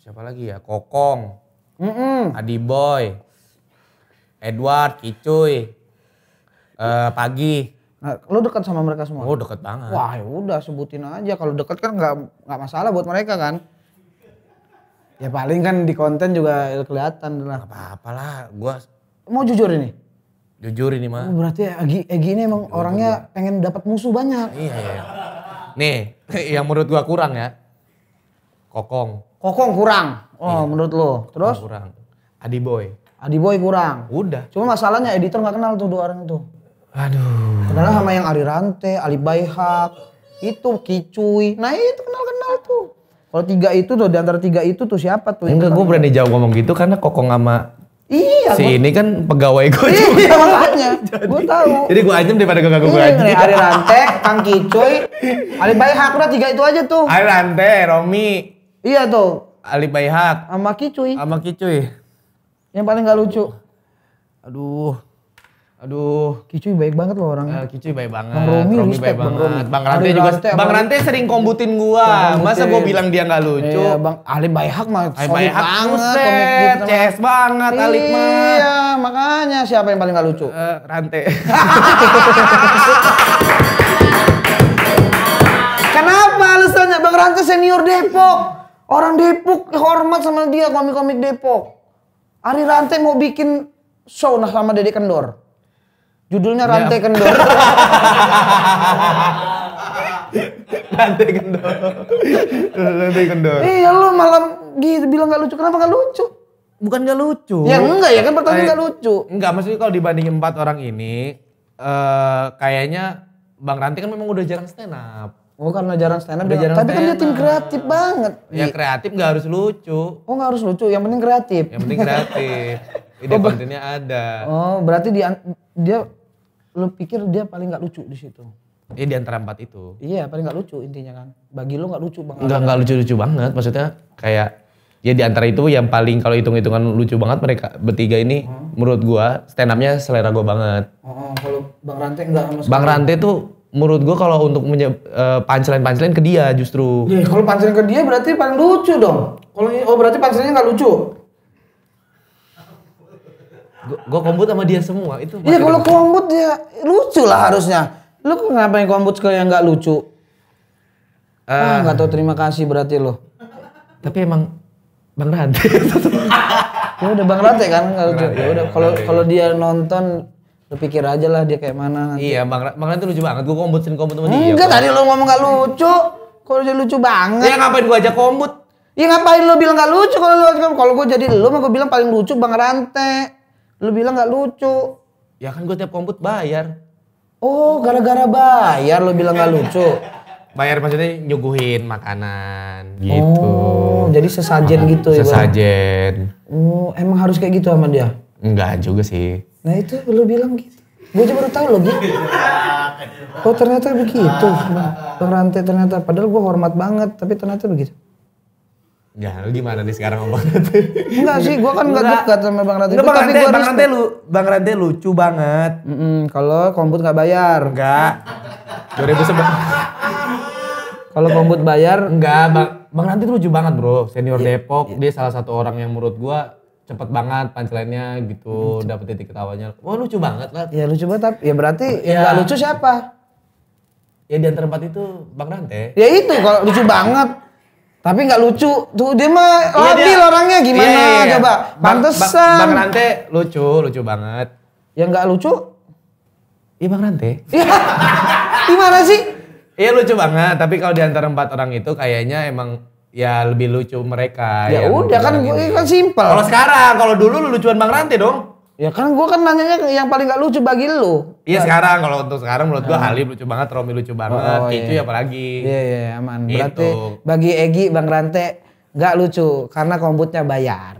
S2: siapa lagi ya? Kokong. Mm -mm. Adi Boy. Edward, Kicuy. Uh,
S1: pagi. Nah, lo dekat sama mereka semua? Oh, dekat banget. Wah, ya udah sebutin aja. Kalau dekat kan nggak nggak masalah buat mereka kan. Ya paling kan di konten juga kelihatan lah.
S2: Apa-apalah, gue
S1: mau jujur ini.
S2: Jujur ini mah. Oh,
S1: berarti Egi, Egi ini emang jujur orangnya gua. pengen dapat musuh banyak. Iya.
S2: iya. iya. Nih, yang menurut gue kurang ya. Kokong.
S1: Kokong kurang. Oh, iya. menurut lo. Terus? Kokong kurang. Adi Boy. Adi Boy kurang. Udah. Cuma masalahnya editor nggak kenal tuh dua orang itu. Aduh. Kenal sama yang Ari Rante, Ali Baihak, itu Kicuy. Nah, itu kenal-kenal tuh. Kalau tiga itu tuh di antara tiga itu tuh siapa tuh? Enggak, gue berani
S2: jauh ngomong gitu karena kokong sama
S1: Iya. Si gua...
S2: ini kan pegawai gue iya, juga. Iya
S1: makanya. gue tahu.
S2: Jadi gue ajem daripada gue gak gue aja. Iya, Ari Rante,
S1: Kang Kicuy, Ali Bayhak udah tiga itu aja tuh. Ari Rante,
S2: Romi. Iya tuh. Ali Bayhak. Sama Kicuy. Sama Kicuy.
S1: Yang paling gak lucu. Aduh. Aduh, Kicuy baik banget loh
S2: orangnya. Uh, Kicuy baik banget. Bang Romi, Romi baik bang banget. Bang Rante juga. Rante, bang Rante sering kombutin gua. Masa gua bilang dia nggak lucu? Iya, Bang Ali hak mah Ali komik banget, CS banget Ali mah. Iya,
S1: makanya siapa yang paling nggak lucu? Uh, Rante. Kenapa alasannya Bang Rante senior Depok? Orang Depok hormat sama dia komik-komik Depok. Ari Rante mau bikin show nah sama Dede Kendor. Judulnya ya. Rantai Kendor.
S3: Rantai Kendor.
S2: Rantai Kendor. Iya
S1: lu malam gitu bilang gak lucu. Kenapa gak lucu? Bukan gak lucu. Ya enggak ya kan pertanyaan gak
S2: lucu. Enggak maksudnya kalau dibandingin empat orang ini. Uh, kayaknya Bang Ranti kan memang udah jarang stand up. Oh karena jarang stand up. Ya? jarang tapi kan dia tim
S1: kreatif banget.
S2: Ya kreatif gak harus lucu. Oh gak harus lucu, yang penting
S1: kreatif. Yang penting
S2: kreatif. Ide oh, kontennya ada.
S1: Oh, berarti dia dia lu pikir dia paling nggak lucu di situ.
S2: Iya di antara empat itu.
S1: Iya paling nggak lucu intinya kan. Bagi lu nggak lucu banget. Nggak nggak lucu lucu banget.
S2: Maksudnya kayak ya di antara itu yang paling kalau hitung hitungan lucu banget mereka bertiga ini hmm. menurut gua stand upnya selera gua banget.
S1: Oh, kalau Bang Rante enggak
S2: sama Bang Rante tuh menurut gua kalau untuk menye- uh, eh, pancelan ke dia justru. Iya kalau
S1: pancingan ke dia berarti paling lucu dong. Kalau oh berarti pancelannya nggak lucu.
S2: Gue kombut sama dia semua itu. Iya kalau
S1: kombut ya lucu lah harusnya. Lu kok ngapain kombut ke yang nggak lucu? Uh, nggak tau terima kasih berarti lo. Tapi emang Bang Rante. ya udah Bang Rante kan nggak lucu. Ya udah kalau kalau dia nonton lu pikir aja lah dia kayak mana nanti. Iya
S2: Bang, bang Rante lucu banget. Gue kombutin kombut sama dia. Enggak tadi lu
S1: ngomong nggak lucu. Kalau dia lucu banget. Ya ngapain
S2: gua aja kombut?
S1: Ya ngapain lo bilang nggak lucu kalau lo kalau gue jadi lu mah gue bilang paling lucu Bang Rante. Lu bilang gak lucu.
S2: Ya kan gue tiap komput bayar. Oh,
S1: gara-gara bayar lu bilang gak lucu.
S2: bayar maksudnya nyuguhin makanan oh, gitu. Oh,
S1: jadi sesajen gitu ya.
S2: Sesajen.
S1: Oh, emang harus kayak gitu sama dia?
S2: Enggak juga sih.
S1: Nah, itu lu bilang gitu. Gue juga baru tahu loh gitu. Oh, ternyata begitu. Bang ternyata padahal gue hormat banget, tapi ternyata begitu.
S2: Ya, lu gimana nih sekarang sama Bang Rante? Enggak sih, gua kan enggak dekat
S1: sama Bang Rante. Enggak, Bang gua Bang Rante lu, Bang Rante lucu banget. Mm -mm, kalau komput nggak bayar.
S2: Enggak. 2011. kalau komput bayar enggak, Bang. Bang Rante lucu banget, Bro. Senior yeah, Depok, yeah. dia salah satu orang yang menurut gua cepet banget pancelannya gitu, hmm, dapet titik ketawanya. Wah, lucu banget lah. Ya lucu banget, tapi ya berarti yang enggak iya. lucu siapa? Ya di antara empat itu Bang Rante. Ya itu, kalau lucu banget tapi nggak
S1: lucu tuh dia mah iya, labil dia, orangnya iya, gimana iya, iya, coba. Pantesan. Bang, bang Rante
S2: lucu, lucu banget. Yang nggak lucu? Iya Bang Rante.
S1: Iya. gimana sih?
S2: Iya lucu banget, tapi kalau di antara empat orang itu kayaknya emang ya lebih lucu mereka. Ya udah kan gue kan simpel. Kalau sekarang, kalau dulu lucuan Bang Rante dong.
S1: Ya kan gue kan nanyanya yang paling gak lucu bagi lu.
S2: Iya kan? sekarang kalau untuk sekarang menurut gue nah. Halim lucu banget, Romi lucu banget, oh, oh iya. ya apalagi. Iya, iya iya aman. Gitu. Berarti bagi
S1: Egi Bang Rante gak lucu karena komputnya bayar.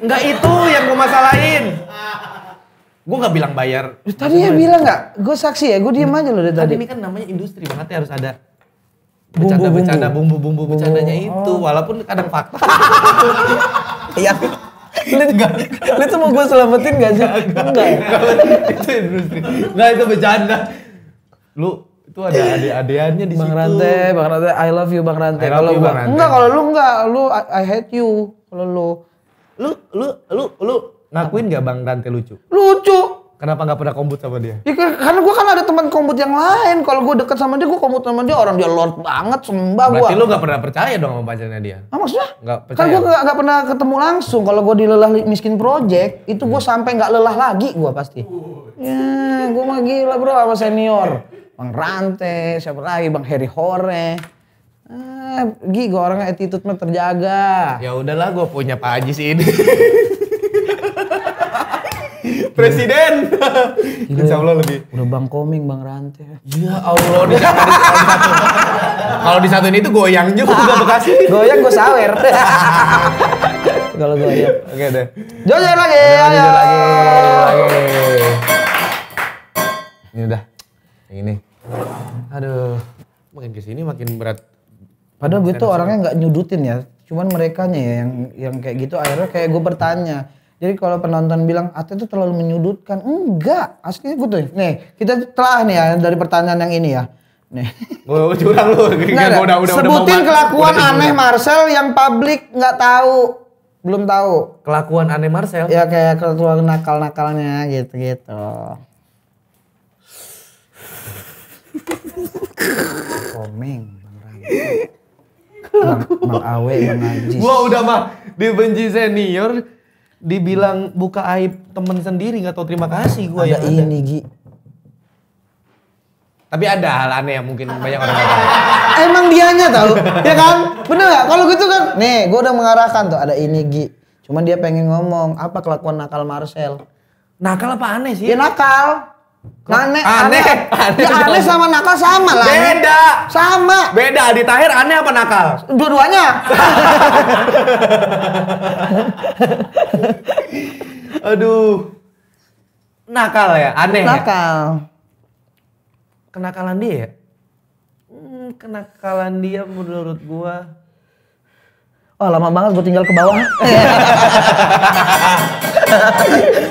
S2: Enggak itu yang gue masalahin. gue gak bilang bayar. Eh, tadi ya bilang
S1: gak? Gue saksi ya, gue diem kan aja loh dari tadi. Ini
S2: kan namanya industri banget ya harus ada bercanda-bercanda bumbu-bumbu bercandanya oh. itu. Walaupun kadang fakta. Iya lu, ini tuh mau gue selamatin gak sih? Enggak. itu industri. Enggak itu bercanda.
S1: Lu itu ada adik adeannya di Bang situ. Rante, Bang Rante, I love you Bang Rante. Kalau gua Rante. enggak, kalau
S2: lu enggak, lu I, I hate you. Kalau lu lu lu lu lu ngakuin gak Bang Rante lucu? Lucu. Kenapa nggak pernah kombut sama dia?
S1: Ya, karena gue kan ada teman kombut yang lain. Kalau gue deket sama dia, gue kombut sama dia. Orang dia lord banget, sembah gue. Berarti gua. lu
S2: nggak pernah percaya dong sama pacarnya dia? Ah, maksudnya? Gak kan percaya. Kan gue nggak
S1: pernah ketemu langsung. Kalau gue di lelah miskin project, itu gue sampai nggak lelah lagi gue pasti. Ya, gue mah gila bro sama senior. Bang Rante, siapa lagi? Bang Harry Hore. Ah, gue orangnya attitude mah terjaga.
S2: Ya udahlah, gue punya Pak Haji sih ini. Presiden. Gila, Insya iya. Allah lebih. Udah Bang Koming, Bang Rante. Ya Allah, di kan satu. Kalau di satu ini tuh goyang juga udah Bekasi. Goyang gue sawer. Kalau goyang. Oke deh. Jojo lagi. Jojo lagi. Lagi. Ini udah. Ini. Aduh. Makin kesini makin berat. Padahal gue tuh orangnya
S1: nggak nyudutin ya. Cuman mereka nya ya yang yang kayak gitu akhirnya kayak gue bertanya jadi kalau penonton bilang Ate itu terlalu menyudutkan, enggak. Aslinya gue tuh, nih kita telah nih ya dari pertanyaan yang ini ya.
S2: Nih. Gue oh, oh, curang lu. Nah, udah, udah, sebutin udah kelakuan udah, aneh
S1: Marcel yang publik nggak tahu belum tahu
S2: kelakuan aneh Marcel
S1: ya kayak kelakuan nakal nakalnya gitu gitu
S2: komeng Bang Awe, Bang najis. Gua udah mah dibenci senior, dibilang buka aib temen sendiri nggak tahu terima kasih gue ya ini ada. Gi tapi ada hal aneh yang mungkin banyak orang gak emang Emang dianya tau ya kan? Bener
S1: gak? Kalau gitu kan, nih gue udah mengarahkan tuh ada ini Gi. Cuman dia pengen ngomong apa kelakuan nakal Marcel. Nakal apa aneh sih? Ya nakal.
S2: Aneh, aneh, aneh, ya, aneh sama
S1: nakal sama lah. Beda, sama.
S2: Beda. Di Tahir aneh apa nakal? Dua-duanya. Aduh, nakal ya, aneh. Ya? Nakal. Kenakalan dia. ya? Hmm, kenakalan dia menurut gua oh, lama banget gue tinggal ke bawah.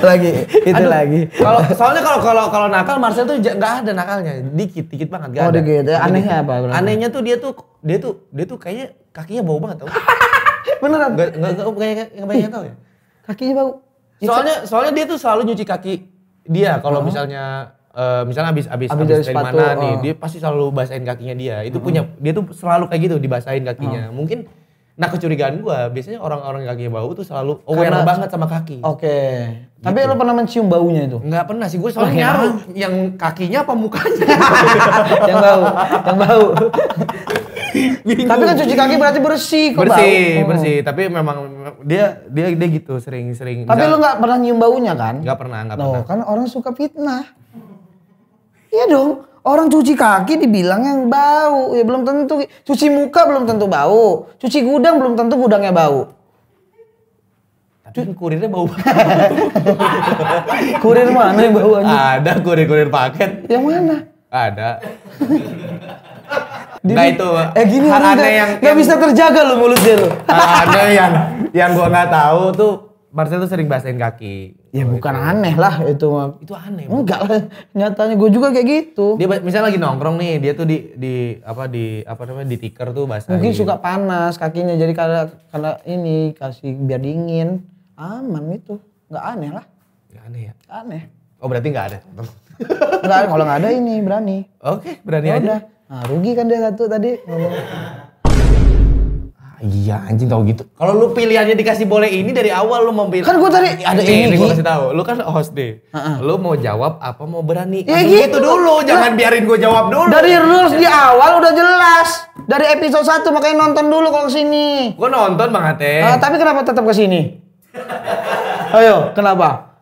S1: lagi itu Aduh, lagi.
S2: Kalau soalnya kalau kalau kalau nakal Marcel tuh nggak ada nakalnya, dikit dikit banget gak oh, ada. Oh gitu. Anehnya apa? Berarti? Anehnya tuh dia tuh dia tuh dia tuh kayaknya kakinya bau banget tau. Beneran? Gak gak gak kayak kayak tau ya. Kakinya bau. Soalnya soalnya dia tuh selalu nyuci kaki dia kalau oh. misalnya uh, misalnya abis abis, abis, abis dari, dari mana oh. nih dia pasti selalu basahin kakinya dia itu punya oh. dia tuh selalu kayak gitu dibasahin kakinya oh. mungkin Nah kecurigaan gue, biasanya orang-orang yang kaki bau tuh selalu aware Karena, banget sama kaki. Oke. Okay. Gitu. Tapi lo pernah mencium baunya itu? Enggak pernah sih, gue selalu oh, iya? nyaru yang kakinya apa mukanya. yang bau, yang bau. Tapi kan cuci kaki berarti bersih
S1: kok Bersih, bau. hmm. bersih.
S2: Tapi memang dia dia dia gitu sering-sering. Tapi lo
S1: nggak pernah nyium baunya kan? Gak pernah, nggak pernah. Loh, kan orang suka fitnah. Iya dong. Orang cuci kaki dibilang yang bau, ya belum tentu. Cuci muka belum tentu bau. Cuci gudang belum tentu gudangnya bau.
S2: Tapi kurirnya bau Kurir mana yang bau aja? Ada kurir-kurir paket. Yang mana? Ada. Nah itu. Eh gini orang yang, yang, yang, bisa terjaga lo mulut dia lo. Ada yang yang gua nggak tahu tuh Marcel tuh sering basahin kaki. Ya oh, bukan itu. aneh lah itu.
S1: Itu aneh. Enggak lah, nyatanya gue juga kayak gitu.
S2: Dia misalnya lagi nongkrong nih, dia tuh di di apa di apa namanya di tikar tuh basahin. Mungkin suka
S1: panas kakinya jadi karena karena ini kasih biar dingin. Aman itu. Enggak aneh lah. Enggak aneh ya? aneh. Oh berarti enggak ada. Enggak, kalau enggak ada ini
S2: berani. Oke, okay, berani ya aja. Nah, rugi kan dia satu tadi. Iya anjing tau gitu. Kalau lu pilihannya dikasih boleh ini dari awal lu mau pilih. Kan gua tadi ada nih, eh, ini. Ini gue kasih tahu. Lu kan host deh. Uh-uh. Lu mau jawab apa mau berani? Ya gitu, gitu dulu. Jangan biarin gua jawab dulu. Dari rules di awal udah
S1: jelas. Dari episode 1 makanya nonton dulu kalau kesini.
S2: Gua nonton banget, Ate. Uh,
S1: tapi kenapa tetap kesini? Ayo, kenapa?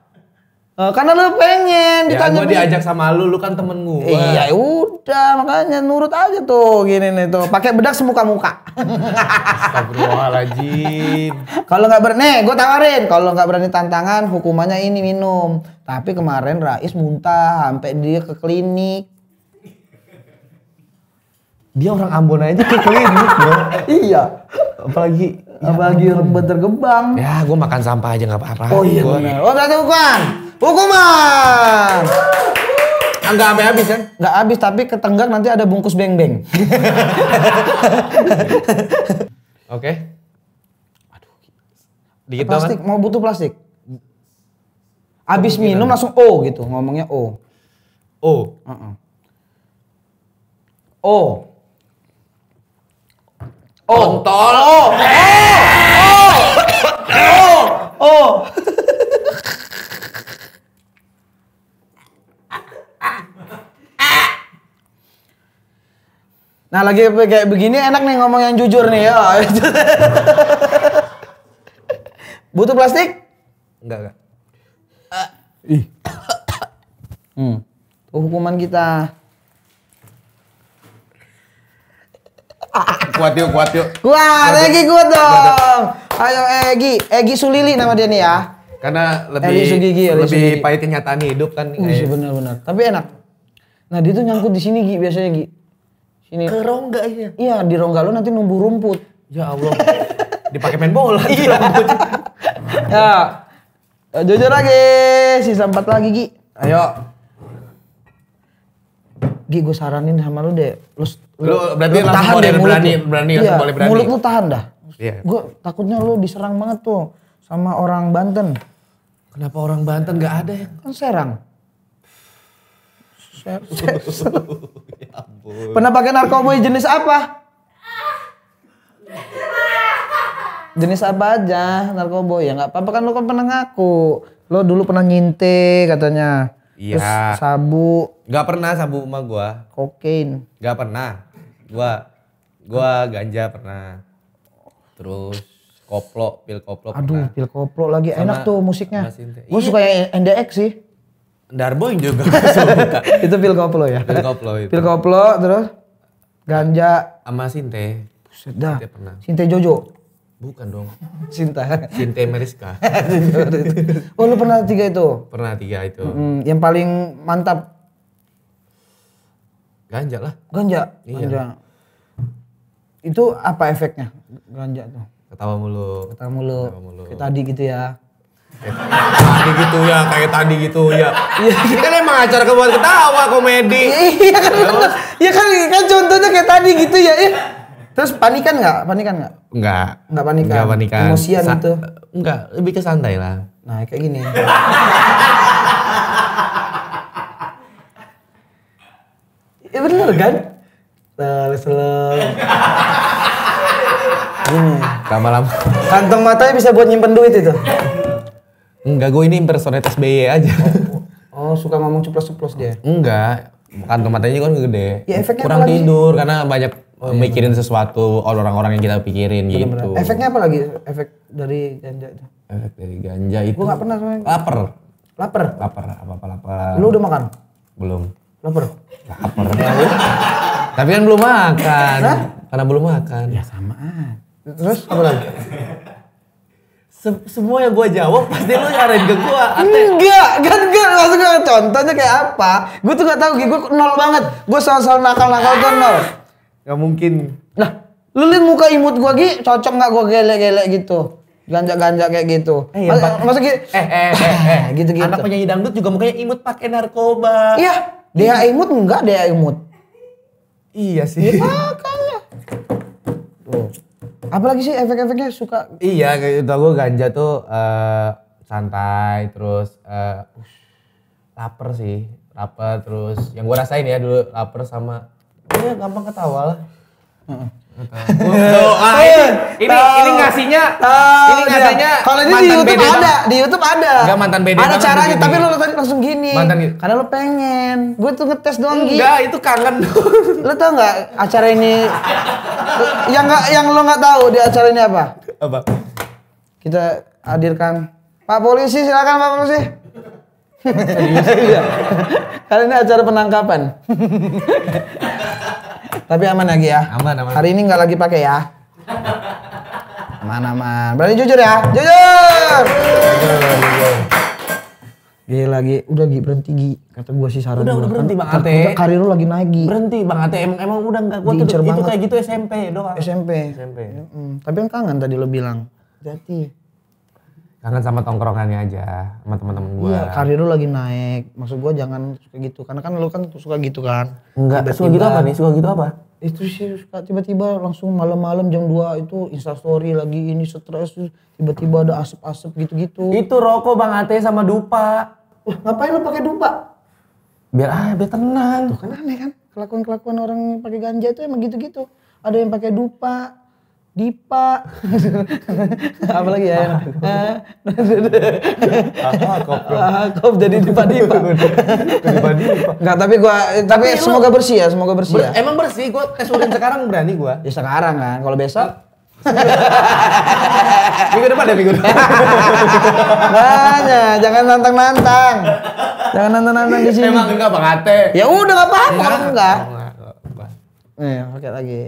S1: Eh, karena lu pengen ya, ditanya. diajak
S2: sama lu, lu kan temen gue. Iya,
S1: udah makanya nurut aja tuh gini nih tuh. Pakai bedak semuka muka.
S2: Astagfirullahaladzim.
S1: kalau nggak berani, gue tawarin. Kalau nggak berani tantangan, hukumannya ini minum. Tapi kemarin Rais muntah, sampai dia ke klinik.
S2: Dia orang Ambon aja ke klinik, bro. iya. Apalagi apalagi ya, rebet tergebang. Ya, gue makan sampah aja nggak apa-apa. Oh iya, gua.
S1: Oh, berarti bukan
S2: hukuman. Enggak sampai habis kan?
S1: Enggak habis tapi ketenggak nanti ada bungkus beng-beng.
S2: Oke. Aduh. Dikit plastik,
S1: mau butuh plastik.
S2: Abis minum langsung
S1: O gitu, ngomongnya O. O. Uh -uh. O. Oh.
S3: Kontol. O. Oh. Oh. oh.
S1: Nah lagi kayak begini enak nih ngomong yang jujur nih ya. Butuh plastik?
S2: Enggak enggak. Ih.
S1: hmm. Tuh hukuman kita.
S2: kuat yuk, kuat yuk.
S1: Kuat, Egi kuat dong. Ayo Egi, Egi Sulili nama dia nih ya.
S2: Karena lebih Sugigi, lebih pahit kenyataan hidup kan. Iya benar-benar.
S1: Tapi enak. Nah dia tuh nyangkut di sini Gi biasanya Gi. Ini. Ke rongga ya? Iya, di rongga lu nanti numbuh rumput. Ya Allah.
S2: Dipakai main bola.
S1: Iya. ya. Eh, jujur lagi, sisa sempat lagi Gi. Ayo. Gi gue saranin sama lu deh. Lu, lu, berarti lu tahan deh mulut berani, lu. berani, iya, boleh berani. Mulut lu tahan dah. Iya. Gue takutnya lu diserang banget tuh sama orang Banten.
S2: Kenapa orang Banten gak ada ya? Kan Serang. Sep, Pernah pakai narkoba jenis apa?
S1: Jenis apa aja narkoba ya nggak apa-apa kan lo kan pernah ngaku. Lo dulu pernah nginte katanya. Iya. Terus sabu.
S2: Gak pernah sabu sama gua. Kokain. Gak pernah. Gua gua ganja pernah. Terus koplo, pil koplo. Aduh, pernah.
S1: pil koplo lagi sama, enak tuh musiknya. Gue iya. suka yang NDX sih.
S2: Darboy juga itu pil koplo ya pil koplo itu. pil
S1: koplo terus ganja
S2: sama sinte Buset dah sinte, pernah. sinte Jojo bukan dong Sinta Sinte Meriska
S1: oh lu pernah tiga itu pernah tiga itu mm, yang paling mantap ganja lah ganja iya. ganja itu apa efeknya
S2: ganja tuh ketawa mulu ketawa mulu, ketawa mulu. Kayak tadi gitu ya Kayak gitu ya, kayak tadi gitu ya. Ini kan emang acara kebuat ketawa komedi. Iya kan,
S1: iya kan, kan contohnya kayak tadi gitu ya. ya. Terus panikan nggak? Panikan
S2: nggak? Nggak. Nggak panikan. Nggak panikan. Emosian Sa gitu. Nggak, lebih ke santai lah. Nah kayak gini. ya bener kan? Terus Gini. Lama-lama. Kantong matanya bisa buat nyimpen duit itu. Enggak, gue ini impersonate SBY aja.
S1: Oh, oh suka ngomong ceplos-ceplos dia?
S2: Enggak, kantong matanya kan gede.
S1: Ya, efeknya Kurang tidur
S2: karena banyak oh, eh, iya, mikirin bener. sesuatu orang-orang yang kita pikirin bener -bener. gitu. Efeknya
S1: apa lagi? Efek dari ganja itu?
S2: Efek dari ganja itu. Gue gak pernah soalnya. laper laper Laper, apa-apa lapar. Lu udah makan? Belum. laper laper Tapi kan belum makan. Hah? Karena belum makan. Ya sama
S3: Terus apa lagi?
S2: se semua yang gue jawab pasti lu nyarin ke
S1: gue enggak kan enggak langsung gue contohnya kayak apa gue tuh gak tahu gue nol banget gue soal-soal nakal-nakal tuh nol
S2: gak mungkin nah
S1: lu lihat muka imut gue gi cocok nggak gue gelek gelek gitu ganja-ganja kayak gitu. Eh, iya, Mas, maksudnya gitu, eh, eh,
S2: eh, eh, gitu gitu. Anak penyanyi dangdut juga mukanya imut pakai narkoba. Iya, dia iya. imut enggak dia imut. Iya sih. Ya, makanya. Tuh.
S1: Apalagi sih efek-efeknya suka? Iya,
S2: kayak gitu. Gue ganja tuh uh, santai, terus uh, lapar sih, lapar terus. Yang gue rasain ya dulu lapar sama, ya gampang ketawa lah. Oh, ah, ini, ini ini ngasihnya Tau, ini ngasihnya kalau ini di YouTube ada
S1: di YouTube ada enggak
S2: mantan beda ada caranya tapi lu
S1: tadi langsung gini mantan gitu. karena lu pengen gue tuh ngetes doang gitu enggak itu kangen lu tau nggak acara ini yang nggak yang lu nggak tahu di acara ini apa apa kita hadirkan Pak Polisi silakan Pak Polisi
S2: iya.
S1: kali ini acara penangkapan. Tapi aman lagi ya. Aman, aman. Hari ini nggak lagi pakai ya. Aman, aman. Berani jujur ya. Jujur. Gila lagi, udah Gi, berhenti Gi. Kata gua sih saran Udah, udah kan berhenti Bang Ate. Eh. karir lu lagi naik Gi. Berhenti Bang Ate, eh. emang emang udah enggak gua tuh, banget. itu kayak gitu SMP doang. SMP. SMP. Mm -hmm.
S2: Tapi kan kangen tadi lo bilang. hati kangen sama tongkrongannya aja sama teman-teman gue. Iya,
S1: karir lu lagi naik. Maksud gue jangan suka gitu. Karena kan lu kan suka gitu kan. Enggak, suka gitu apa nih? Suka gitu apa? Itu sih suka tiba-tiba langsung malam-malam jam 2 itu instastory lagi ini stres tiba-tiba ada asap-asap gitu-gitu. Itu
S2: rokok Bang Ate
S1: sama dupa. Uh, ngapain lu pakai dupa?
S2: Biar ah, biar tenang. Tuh kan aneh
S1: kan? Kelakuan-kelakuan orang pakai ganja itu emang gitu-gitu. Ada yang pakai dupa, Dipa, apa lagi ya? Kop jadi Dipa Dipa. Dipa Dipa. Enggak, tapi gua tapi, tapi semoga bersih ya, semoga bersih ya.
S2: Emang bersih, gua tes urin sekarang berani gua. Ya sekarang kan, kalau besok minggu depan ya minggu depan.
S1: Banyak, jangan nantang-nantang. Jangan nantang-nantang di sini. Emang enggak Bang Ya udah enggak apa-apa, enggak. Eh, pakai lagi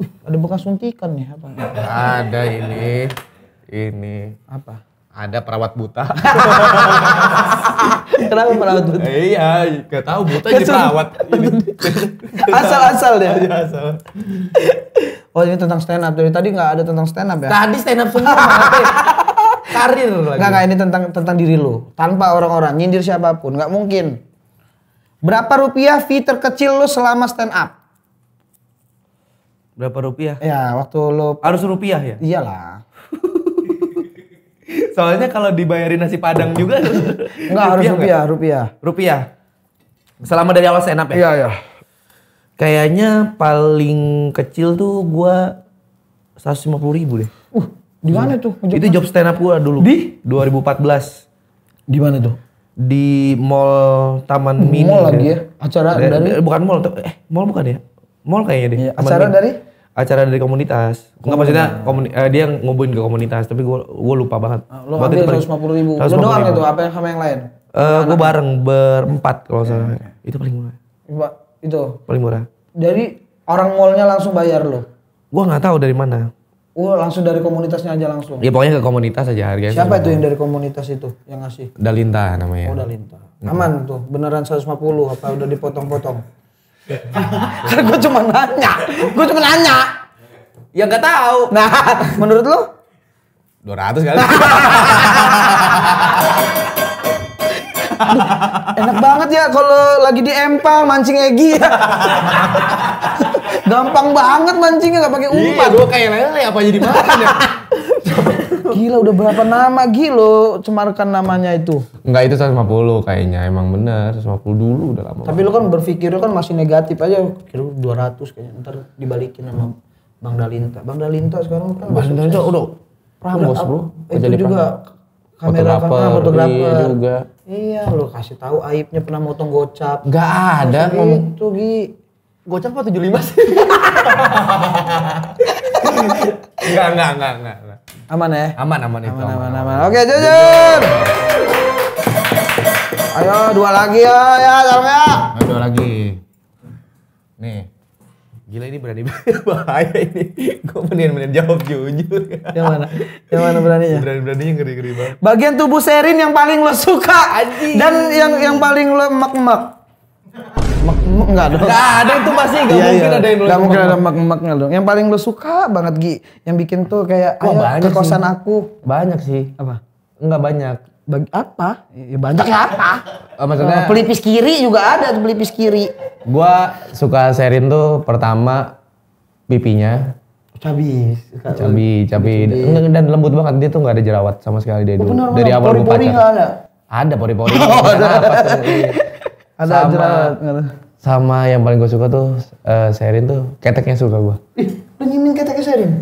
S1: ada bekas suntikan nih apa? Ada ini.
S2: Ini apa? Ada perawat buta. Kenapa perawat buta? iya, gak tahu buta jadi perawat.
S1: Asal-asal deh. Iya, Asal. Oh ini tentang stand up dari tadi nggak ada tentang stand up ya?
S2: Tadi stand up semua
S1: karir lagi. Nggak nggak ini tentang tentang diri lo. tanpa orang-orang nyindir siapapun nggak mungkin. Berapa rupiah fee terkecil lo selama stand up?
S2: Berapa rupiah? Ya, waktu lo harus rupiah ya? Iyalah. Soalnya kalau dibayarin nasi padang juga
S1: enggak harus rupiah, rupiah.
S2: Rupiah. Selama dari awal stand ya? Iya, iya. Kayaknya paling kecil tuh gua 150 ribu deh. Uh, di mana tuh? Job itu job stand up gua dulu. Di 2014. Di mana tuh? Di mall Taman Mini. Mall lagi ya? Acara dari, dari, bukan mall, eh mall bukan ya? Mall kayaknya deh. Iya, acara Mini. dari acara dari komunitas. Enggak oh, maksudnya iya. komuni, eh, dia ngubuin ke komunitas, tapi gua gua lupa banget. Ah, lo Waktu lima puluh ribu. Lo doang itu apa yang sama yang lain? uh, gua bareng berempat kalau okay. Iya, salah. Itu paling murah. Itu. Paling murah.
S1: Jadi orang mallnya langsung bayar lo?
S2: Gua nggak tahu dari mana.
S1: Oh, langsung dari komunitasnya aja langsung. Ya
S2: pokoknya ke komunitas aja harganya. Siapa itu
S1: yang dari komunitas itu yang ngasih?
S2: Dalinta namanya. Oh,
S1: Dalinta. Nah. Aman tuh, beneran 150 apa udah dipotong-potong? Karena gue cuma nanya gue cuma nanya ya nggak tahu nah menurut lo 200 kali enak banget ya kalau lagi di empang mancing egi ya. gampang banget mancingnya nggak pakai iya, umpan
S2: iya, gue kayak lele apa jadi makan ya
S1: Gila udah berapa nama gila cemarkan namanya itu?
S2: Enggak itu 150 kayaknya emang bener 150 dulu udah lama. Tapi
S1: lu kan berpikir lu kan masih negatif aja kira 200 kayaknya ntar dibalikin sama Bang Dalinta. Bang Dalinta sekarang kan Bang Dalinta udah Prambos udah, bro. Eh, itu jadi juga kamera fotografer, ah, fotografer. Iya juga. Iya lu kasih tahu aibnya pernah motong gocap. Gak ada. Itu Gi. Gocap apa 75
S2: sih? enggak, enggak, enggak, enggak.
S1: Aman ya? Aman, aman itu. Aman, aman, aman. aman. Oke, jujur. Ayo dua lagi ya, ya, ya.
S2: Ayo dua lagi. Nih. Gila ini berani bahaya ini. Gue mendingan jawab jujur. Yang mana? Yang mana beraninya? Berani-beraninya ngeri-ngeri banget.
S1: Bagian tubuh Serin yang paling lo suka Aji. dan yang yang paling lo mak-mak. Enggak dong. Enggak ada itu pasti enggak iya, mungkin iya. ada yang Enggak mungkin ada mak-maknya dong. Yang paling lu suka banget Gi, yang bikin tuh kayak Wah, ayo ke kosan aku. Banyak sih. Apa? Enggak banyak. Bagi apa? Ya banyak ya apa?
S2: Oh, maksudnya uh, pelipis kiri
S1: juga ada tuh pelipis kiri.
S2: Gua suka Serin tuh pertama pipinya cabi cabi cabi dan lembut banget dia tuh nggak ada jerawat sama sekali dia oh, dulu dari awal gue pacar ada pori pori oh, ada, ada oh, jerawat sama yang paling gue suka tuh uh, Sherin tuh keteknya suka gue. Ih,
S1: lu nyimin keteknya
S2: Sherin?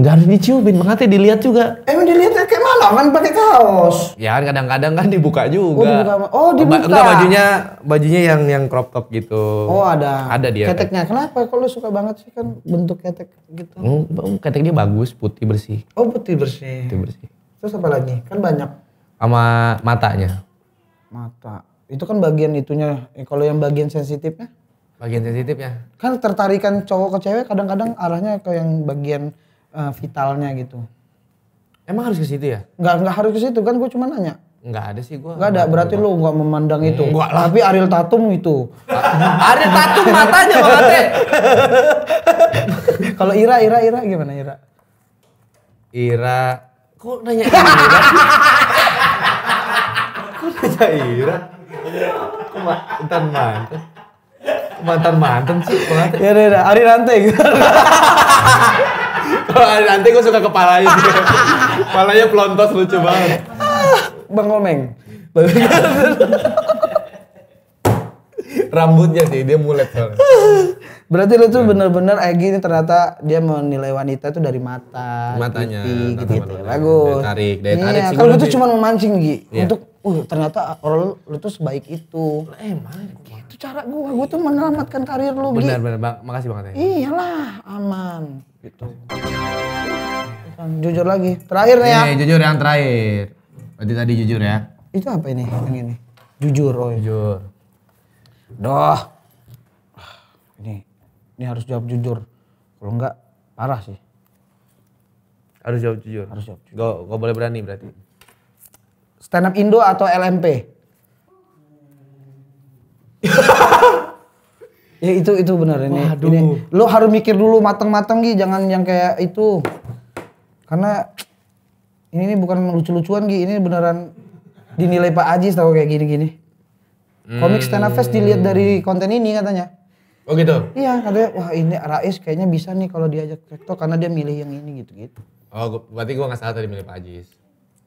S2: Gak harus diciumin, makanya dilihat juga. Emang dilihat kayak mana? Kan pakai kaos. Ya kan kadang-kadang kan dibuka juga. Oh, dibuka. Oh, dibuka. Ba enggak bajunya bajunya yang yang crop top gitu. Oh, ada. Ada dia. Keteknya.
S1: Kenapa kok lu suka banget sih kan bentuk ketek gitu? Hmm,
S2: hmm keteknya bagus, putih bersih. Oh, putih bersih. Putih bersih.
S1: Terus apa lagi? Kan banyak.
S2: Sama matanya.
S1: Mata. Itu kan bagian itunya. Eh, kalau yang bagian sensitifnya?
S2: Bagian sensitif ya
S1: Kan tertarikan cowok ke cewek kadang-kadang arahnya ke yang bagian uh, vitalnya gitu. Emang harus ke situ ya? Nggak, nggak harus ke situ kan gue cuma nanya.
S2: Nggak ada sih gue. Nggak ada, berarti
S1: lu nggak memandang itu. Gua lah. Tapi Ariel Tatum itu.
S2: Ah, Ariel Tatum matanya banget
S1: Kalau Ira, Ira, Ira gimana Ira?
S2: Ira, kok nanya Ira? kok nanya Ira? mantan mantan mantan mantan sih ya udah ya, ya, Ari Rante gitu kalau Ari Rante gue suka kepalanya kepalanya pelontos lucu banget Bang Omeng rambutnya sih dia mulet soalnya
S1: Berarti lu tuh iya. bener-bener Egi eh, ini ternyata dia menilai wanita tuh dari mata,
S2: matanya, gitu-gitu.
S1: Ya, bagus. Dari tarik, dari iya, tarik. Iya, kalau lu gitu tuh cuma memancing Gi yeah. untuk uh ternyata orang lu, tuh sebaik itu. Lah emang gitu cara gua, gua tuh menyelamatkan karir lu Benar,
S2: benar. Makasih banget ya.
S1: Iyalah, aman gitu. Jujur lagi. Terakhir nih ya.
S2: jujur yang terakhir. Berarti tadi jujur ya.
S1: Itu apa ini? Yang ini. Jujur, oh. Jujur. Doh. Ini harus jawab jujur. Kalau enggak parah
S2: sih. Harus jawab jujur. Harus jawab jujur. Gak, gak boleh berani berarti.
S1: Stand up Indo atau LMP? ya itu itu benar ini. Waduh. ini. Lo harus mikir dulu mateng-mateng Gi, jangan yang kayak itu. Karena ini, ini bukan lucu-lucuan Gi, ini beneran dinilai Pak Ajis tahu kayak gini-gini.
S2: Komik stand up fest dilihat dari
S1: konten ini katanya. Oh gitu? Iya, katanya wah ini Rais kayaknya bisa nih kalau diajak rektor karena dia milih yang ini gitu-gitu.
S2: Oh, berarti gue gak salah tadi milih Pak Ajis.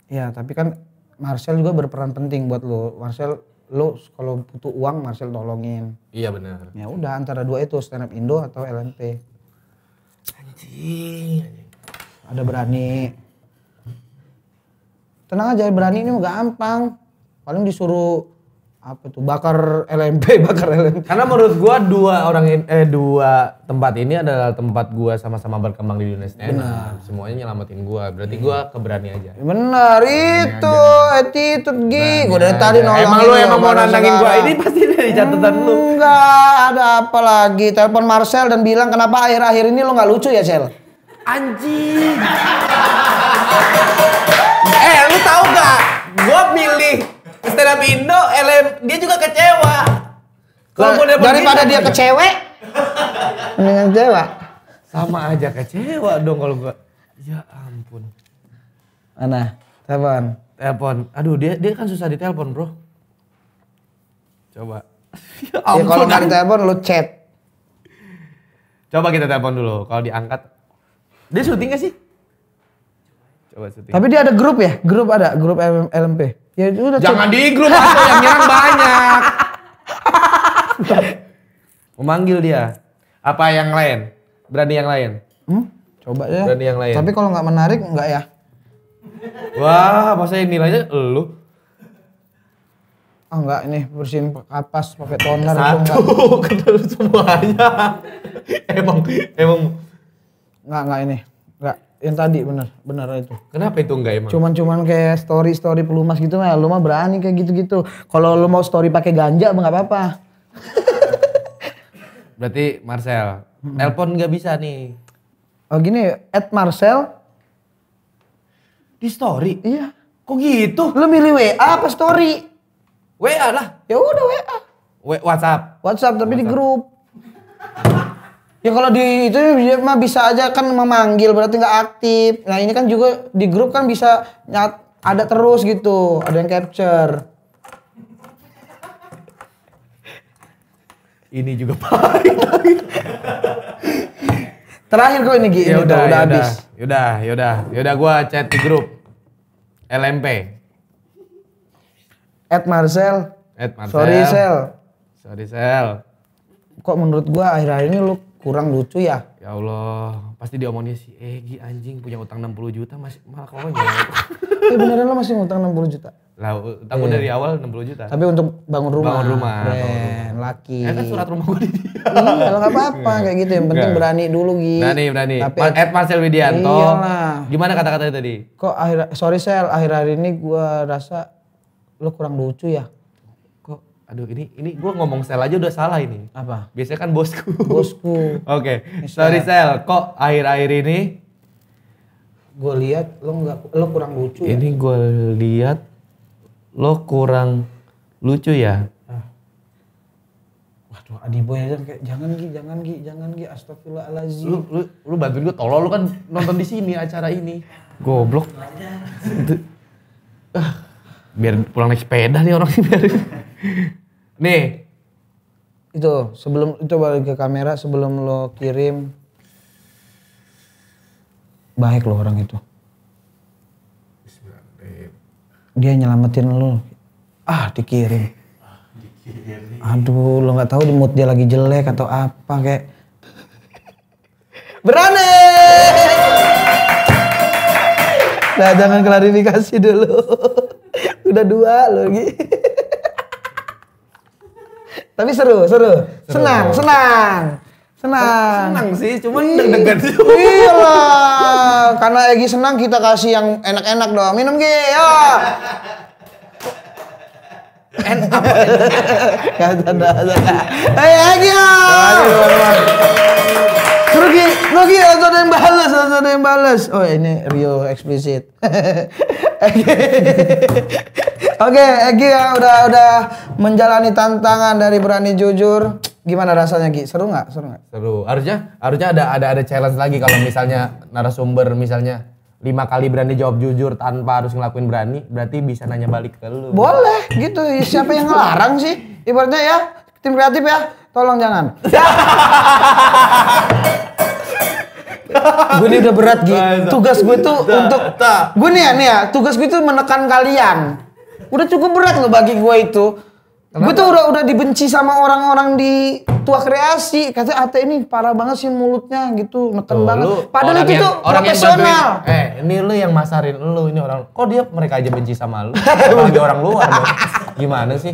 S1: Iya, tapi kan Marcel juga berperan penting buat lo. Marcel lo kalau butuh uang Marcel tolongin.
S2: Iya benar. Ya udah
S1: antara dua itu stand up Indo atau LNP. Anjing. Ada berani. Tenang aja berani ini gampang. Paling disuruh apa tuh bakar
S2: LMP bakar LMP karena menurut gua dua orang in, eh dua tempat ini adalah tempat gua sama-sama berkembang di dunia stand semuanya nyelamatin gua berarti gua iya. keberani aja benar itu
S1: attitude gi gua dari tadi nolongin emang lu emang mau nantangin gua
S2: ini pasti dari catatan lu
S1: enggak ada apa lagi telepon Marcel dan bilang kenapa akhir-akhir ini lu nggak lucu ya Cel
S2: anjing eh lu tahu gak gua pilih stand up Indo LM dia juga kecewa kalau daripada dia kecewa dengan kecewa sama aja kecewa dong kalau gua ya ampun mana telepon telepon aduh dia dia kan susah ditelepon bro coba ya, ya kalau nggak ditelepon lu chat coba kita telepon dulu kalau diangkat dia syuting gak sih coba syuting
S1: tapi dia ada grup ya grup ada grup LMP Ya udah. Jangan di grup aku yang nyerang banyak.
S2: Memanggil dia. Apa yang lain? Berani yang lain? Hmm? Coba ya. Berani yang lain. Tapi kalau nggak menarik nggak ya? Wah, masa ini nilainya lu?
S1: Ah enggak ini bersihin kapas pakai toner Satu,
S2: itu semuanya. emang emang
S1: enggak enggak ini. Enggak yang tadi benar benar itu
S2: kenapa itu enggak emang
S1: cuman cuman kayak story story pelumas gitu mah ya lu mah berani kayak gitu gitu kalau lu mau story pakai ganja nggak apa apa
S2: berarti Marcel hmm. nelpon nggak bisa nih
S1: oh gini at Marcel di story iya kok gitu lu milih WA apa story WA lah
S2: ya udah WA WhatsApp
S1: WhatsApp tapi WhatsApp. di grup Ya kalau di itu dia ya mah bisa aja kan memanggil berarti nggak aktif. Nah ini kan juga di grup kan bisa nyat, ada terus gitu, ada yang capture.
S2: Ini juga paling
S1: Terakhir kok ini gini. Ya, ya, ya udah, udah habis.
S2: Yaudah, yaudah, yaudah gue chat di grup LMP.
S1: Ed Marcel.
S2: Ed Marcel. Sorry Sel. Sorry Sel. Kok
S1: menurut gue akhir-akhir ini lu kurang lucu ya.
S2: Ya Allah, pasti diomongin si Egi anjing punya utang 60 juta masih malah kau gitu. jawab.
S1: Tapi beneran lo masih utang 60 juta?
S2: Lah, utang iya. dari awal 60 juta. Tapi untuk bangun rumah. Bangun rumah. Keren, laki. Ya kan surat rumah gue di
S1: dia. Iya, gak apa-apa kayak gitu. Yang penting berani dulu gitu. Berani, berani. Tapi
S2: Ma at Marcel Widianto. Gimana kata-katanya tadi?
S1: Kok akhir sorry Sel, akhir-akhir ini gue rasa lo kurang lucu ya.
S2: Aduh ini ini gue ngomong sel aja udah salah ini. Apa? Biasanya kan bosku. Bosku. Oke. okay. Sorry sel, kok akhir-akhir ini
S1: gue lihat lo nggak lo kurang lucu. Ya? Ini
S2: ya? gue lihat lo kurang lucu ya. Ah. Waduh, boy aja kayak jangan Gi, jangan Gi, jangan Gi,
S1: astagfirullahalazim. Lu
S2: lu lu bantuin gue tolong lu kan nonton di sini acara ini. Goblok. Ah, biar pulang naik sepeda nih orang sih biar. Nih.
S1: Itu sebelum itu balik ke kamera sebelum lo kirim. Baik lo orang itu. Dia nyelamatin lo. Ah dikirim. Aduh lo nggak tahu di mood dia lagi jelek atau apa kayak. Berani. Nah jangan klarifikasi dulu. Udah dua lo gitu. Tapi seru, seru. Senang, senang. Senang. Senang sih, cuman deg-degan sih. Iyalah, karena Egi senang kita kasih yang enak-enak dong. Minum gih, ya. Enak. enak. ada, Hei Egi ya. Rugi, rugi harus ada yang balas, harus ada yang balas. Oh ini Rio eksplisit. Oke, Egi ya udah udah menjalani tantangan dari berani jujur. Gimana rasanya Gi? Seru nggak? Seru nggak?
S2: Seru. Harusnya harusnya ada ada ada challenge lagi kalau misalnya narasumber misalnya lima kali berani jawab jujur tanpa harus ngelakuin berani, berarti bisa nanya balik ke lu. Boleh
S1: gitu. Siapa yang ngelarang sih? Ibaratnya ya tim kreatif ya Tolong jangan. gue ini udah berat gitu. Tugas gue tuh untuk gue nih ya nih ya, tugas gue tuh menekan kalian. Udah cukup berat loh bagi gue itu. Gue tuh udah udah dibenci sama orang-orang di tua kreasi kata AT ini parah banget sih mulutnya gitu neken oh, banget padahal itu tuh orang profesional
S2: eh ini lu yang masarin lu ini orang kok dia mereka aja benci sama lu apalagi orang luar gimana sih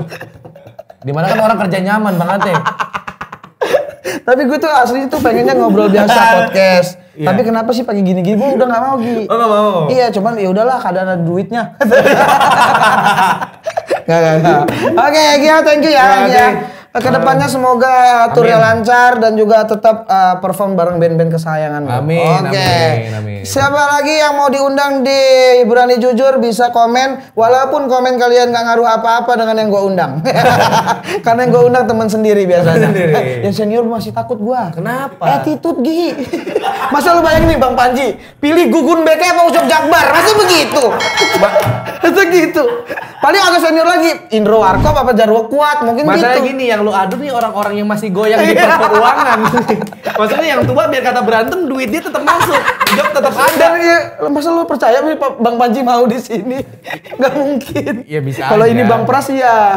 S2: di mana kan orang kerja nyaman Bang Ate.
S1: Tapi gue tuh asli tuh pengennya ngobrol biasa podcast. Yeah. Tapi kenapa sih pagi gini-gini? Gue udah gak mau Gi. Oh gak mau? Iya cuman ya udahlah kadang ada duitnya. gak, gak, gak. Oke okay, Gio thank you ya. Yeah, Eh, kedepannya semoga eh, turnya lancar dan juga tetap uh, perform bareng band-band kesayangan. Amin. Oke. Okay. Siapa lagi yang mau diundang di Berani Jujur bisa komen, walaupun komen kalian nggak ngaruh apa-apa dengan yang gue undang. Karena yang gue undang teman sendiri biasanya. yang senior masih takut gue. Kenapa? Attitude gih. Masa lu bayangin nih Bang Panji, pilih Gugun BT apa Ucup Jakbar? Masih begitu? Masa gitu.
S2: Paling agak senior lagi, Indro Warkop apa Jarwo Kuat, mungkin Masalah gitu. Masalah gini yang yang lu adu nih orang-orang yang masih goyang di iya. keuangan. Maksudnya yang tua biar kata berantem duit dia tetap masuk, job tetap ada. Iya, masa lu percaya nih Bang Panji mau di sini? Gak mungkin. Ya bisa Kalau ini Bang Pras ya.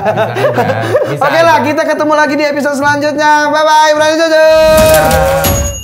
S2: Oke okay
S1: lah, kita ketemu lagi di episode selanjutnya. Bye bye, Berani
S2: Jojo.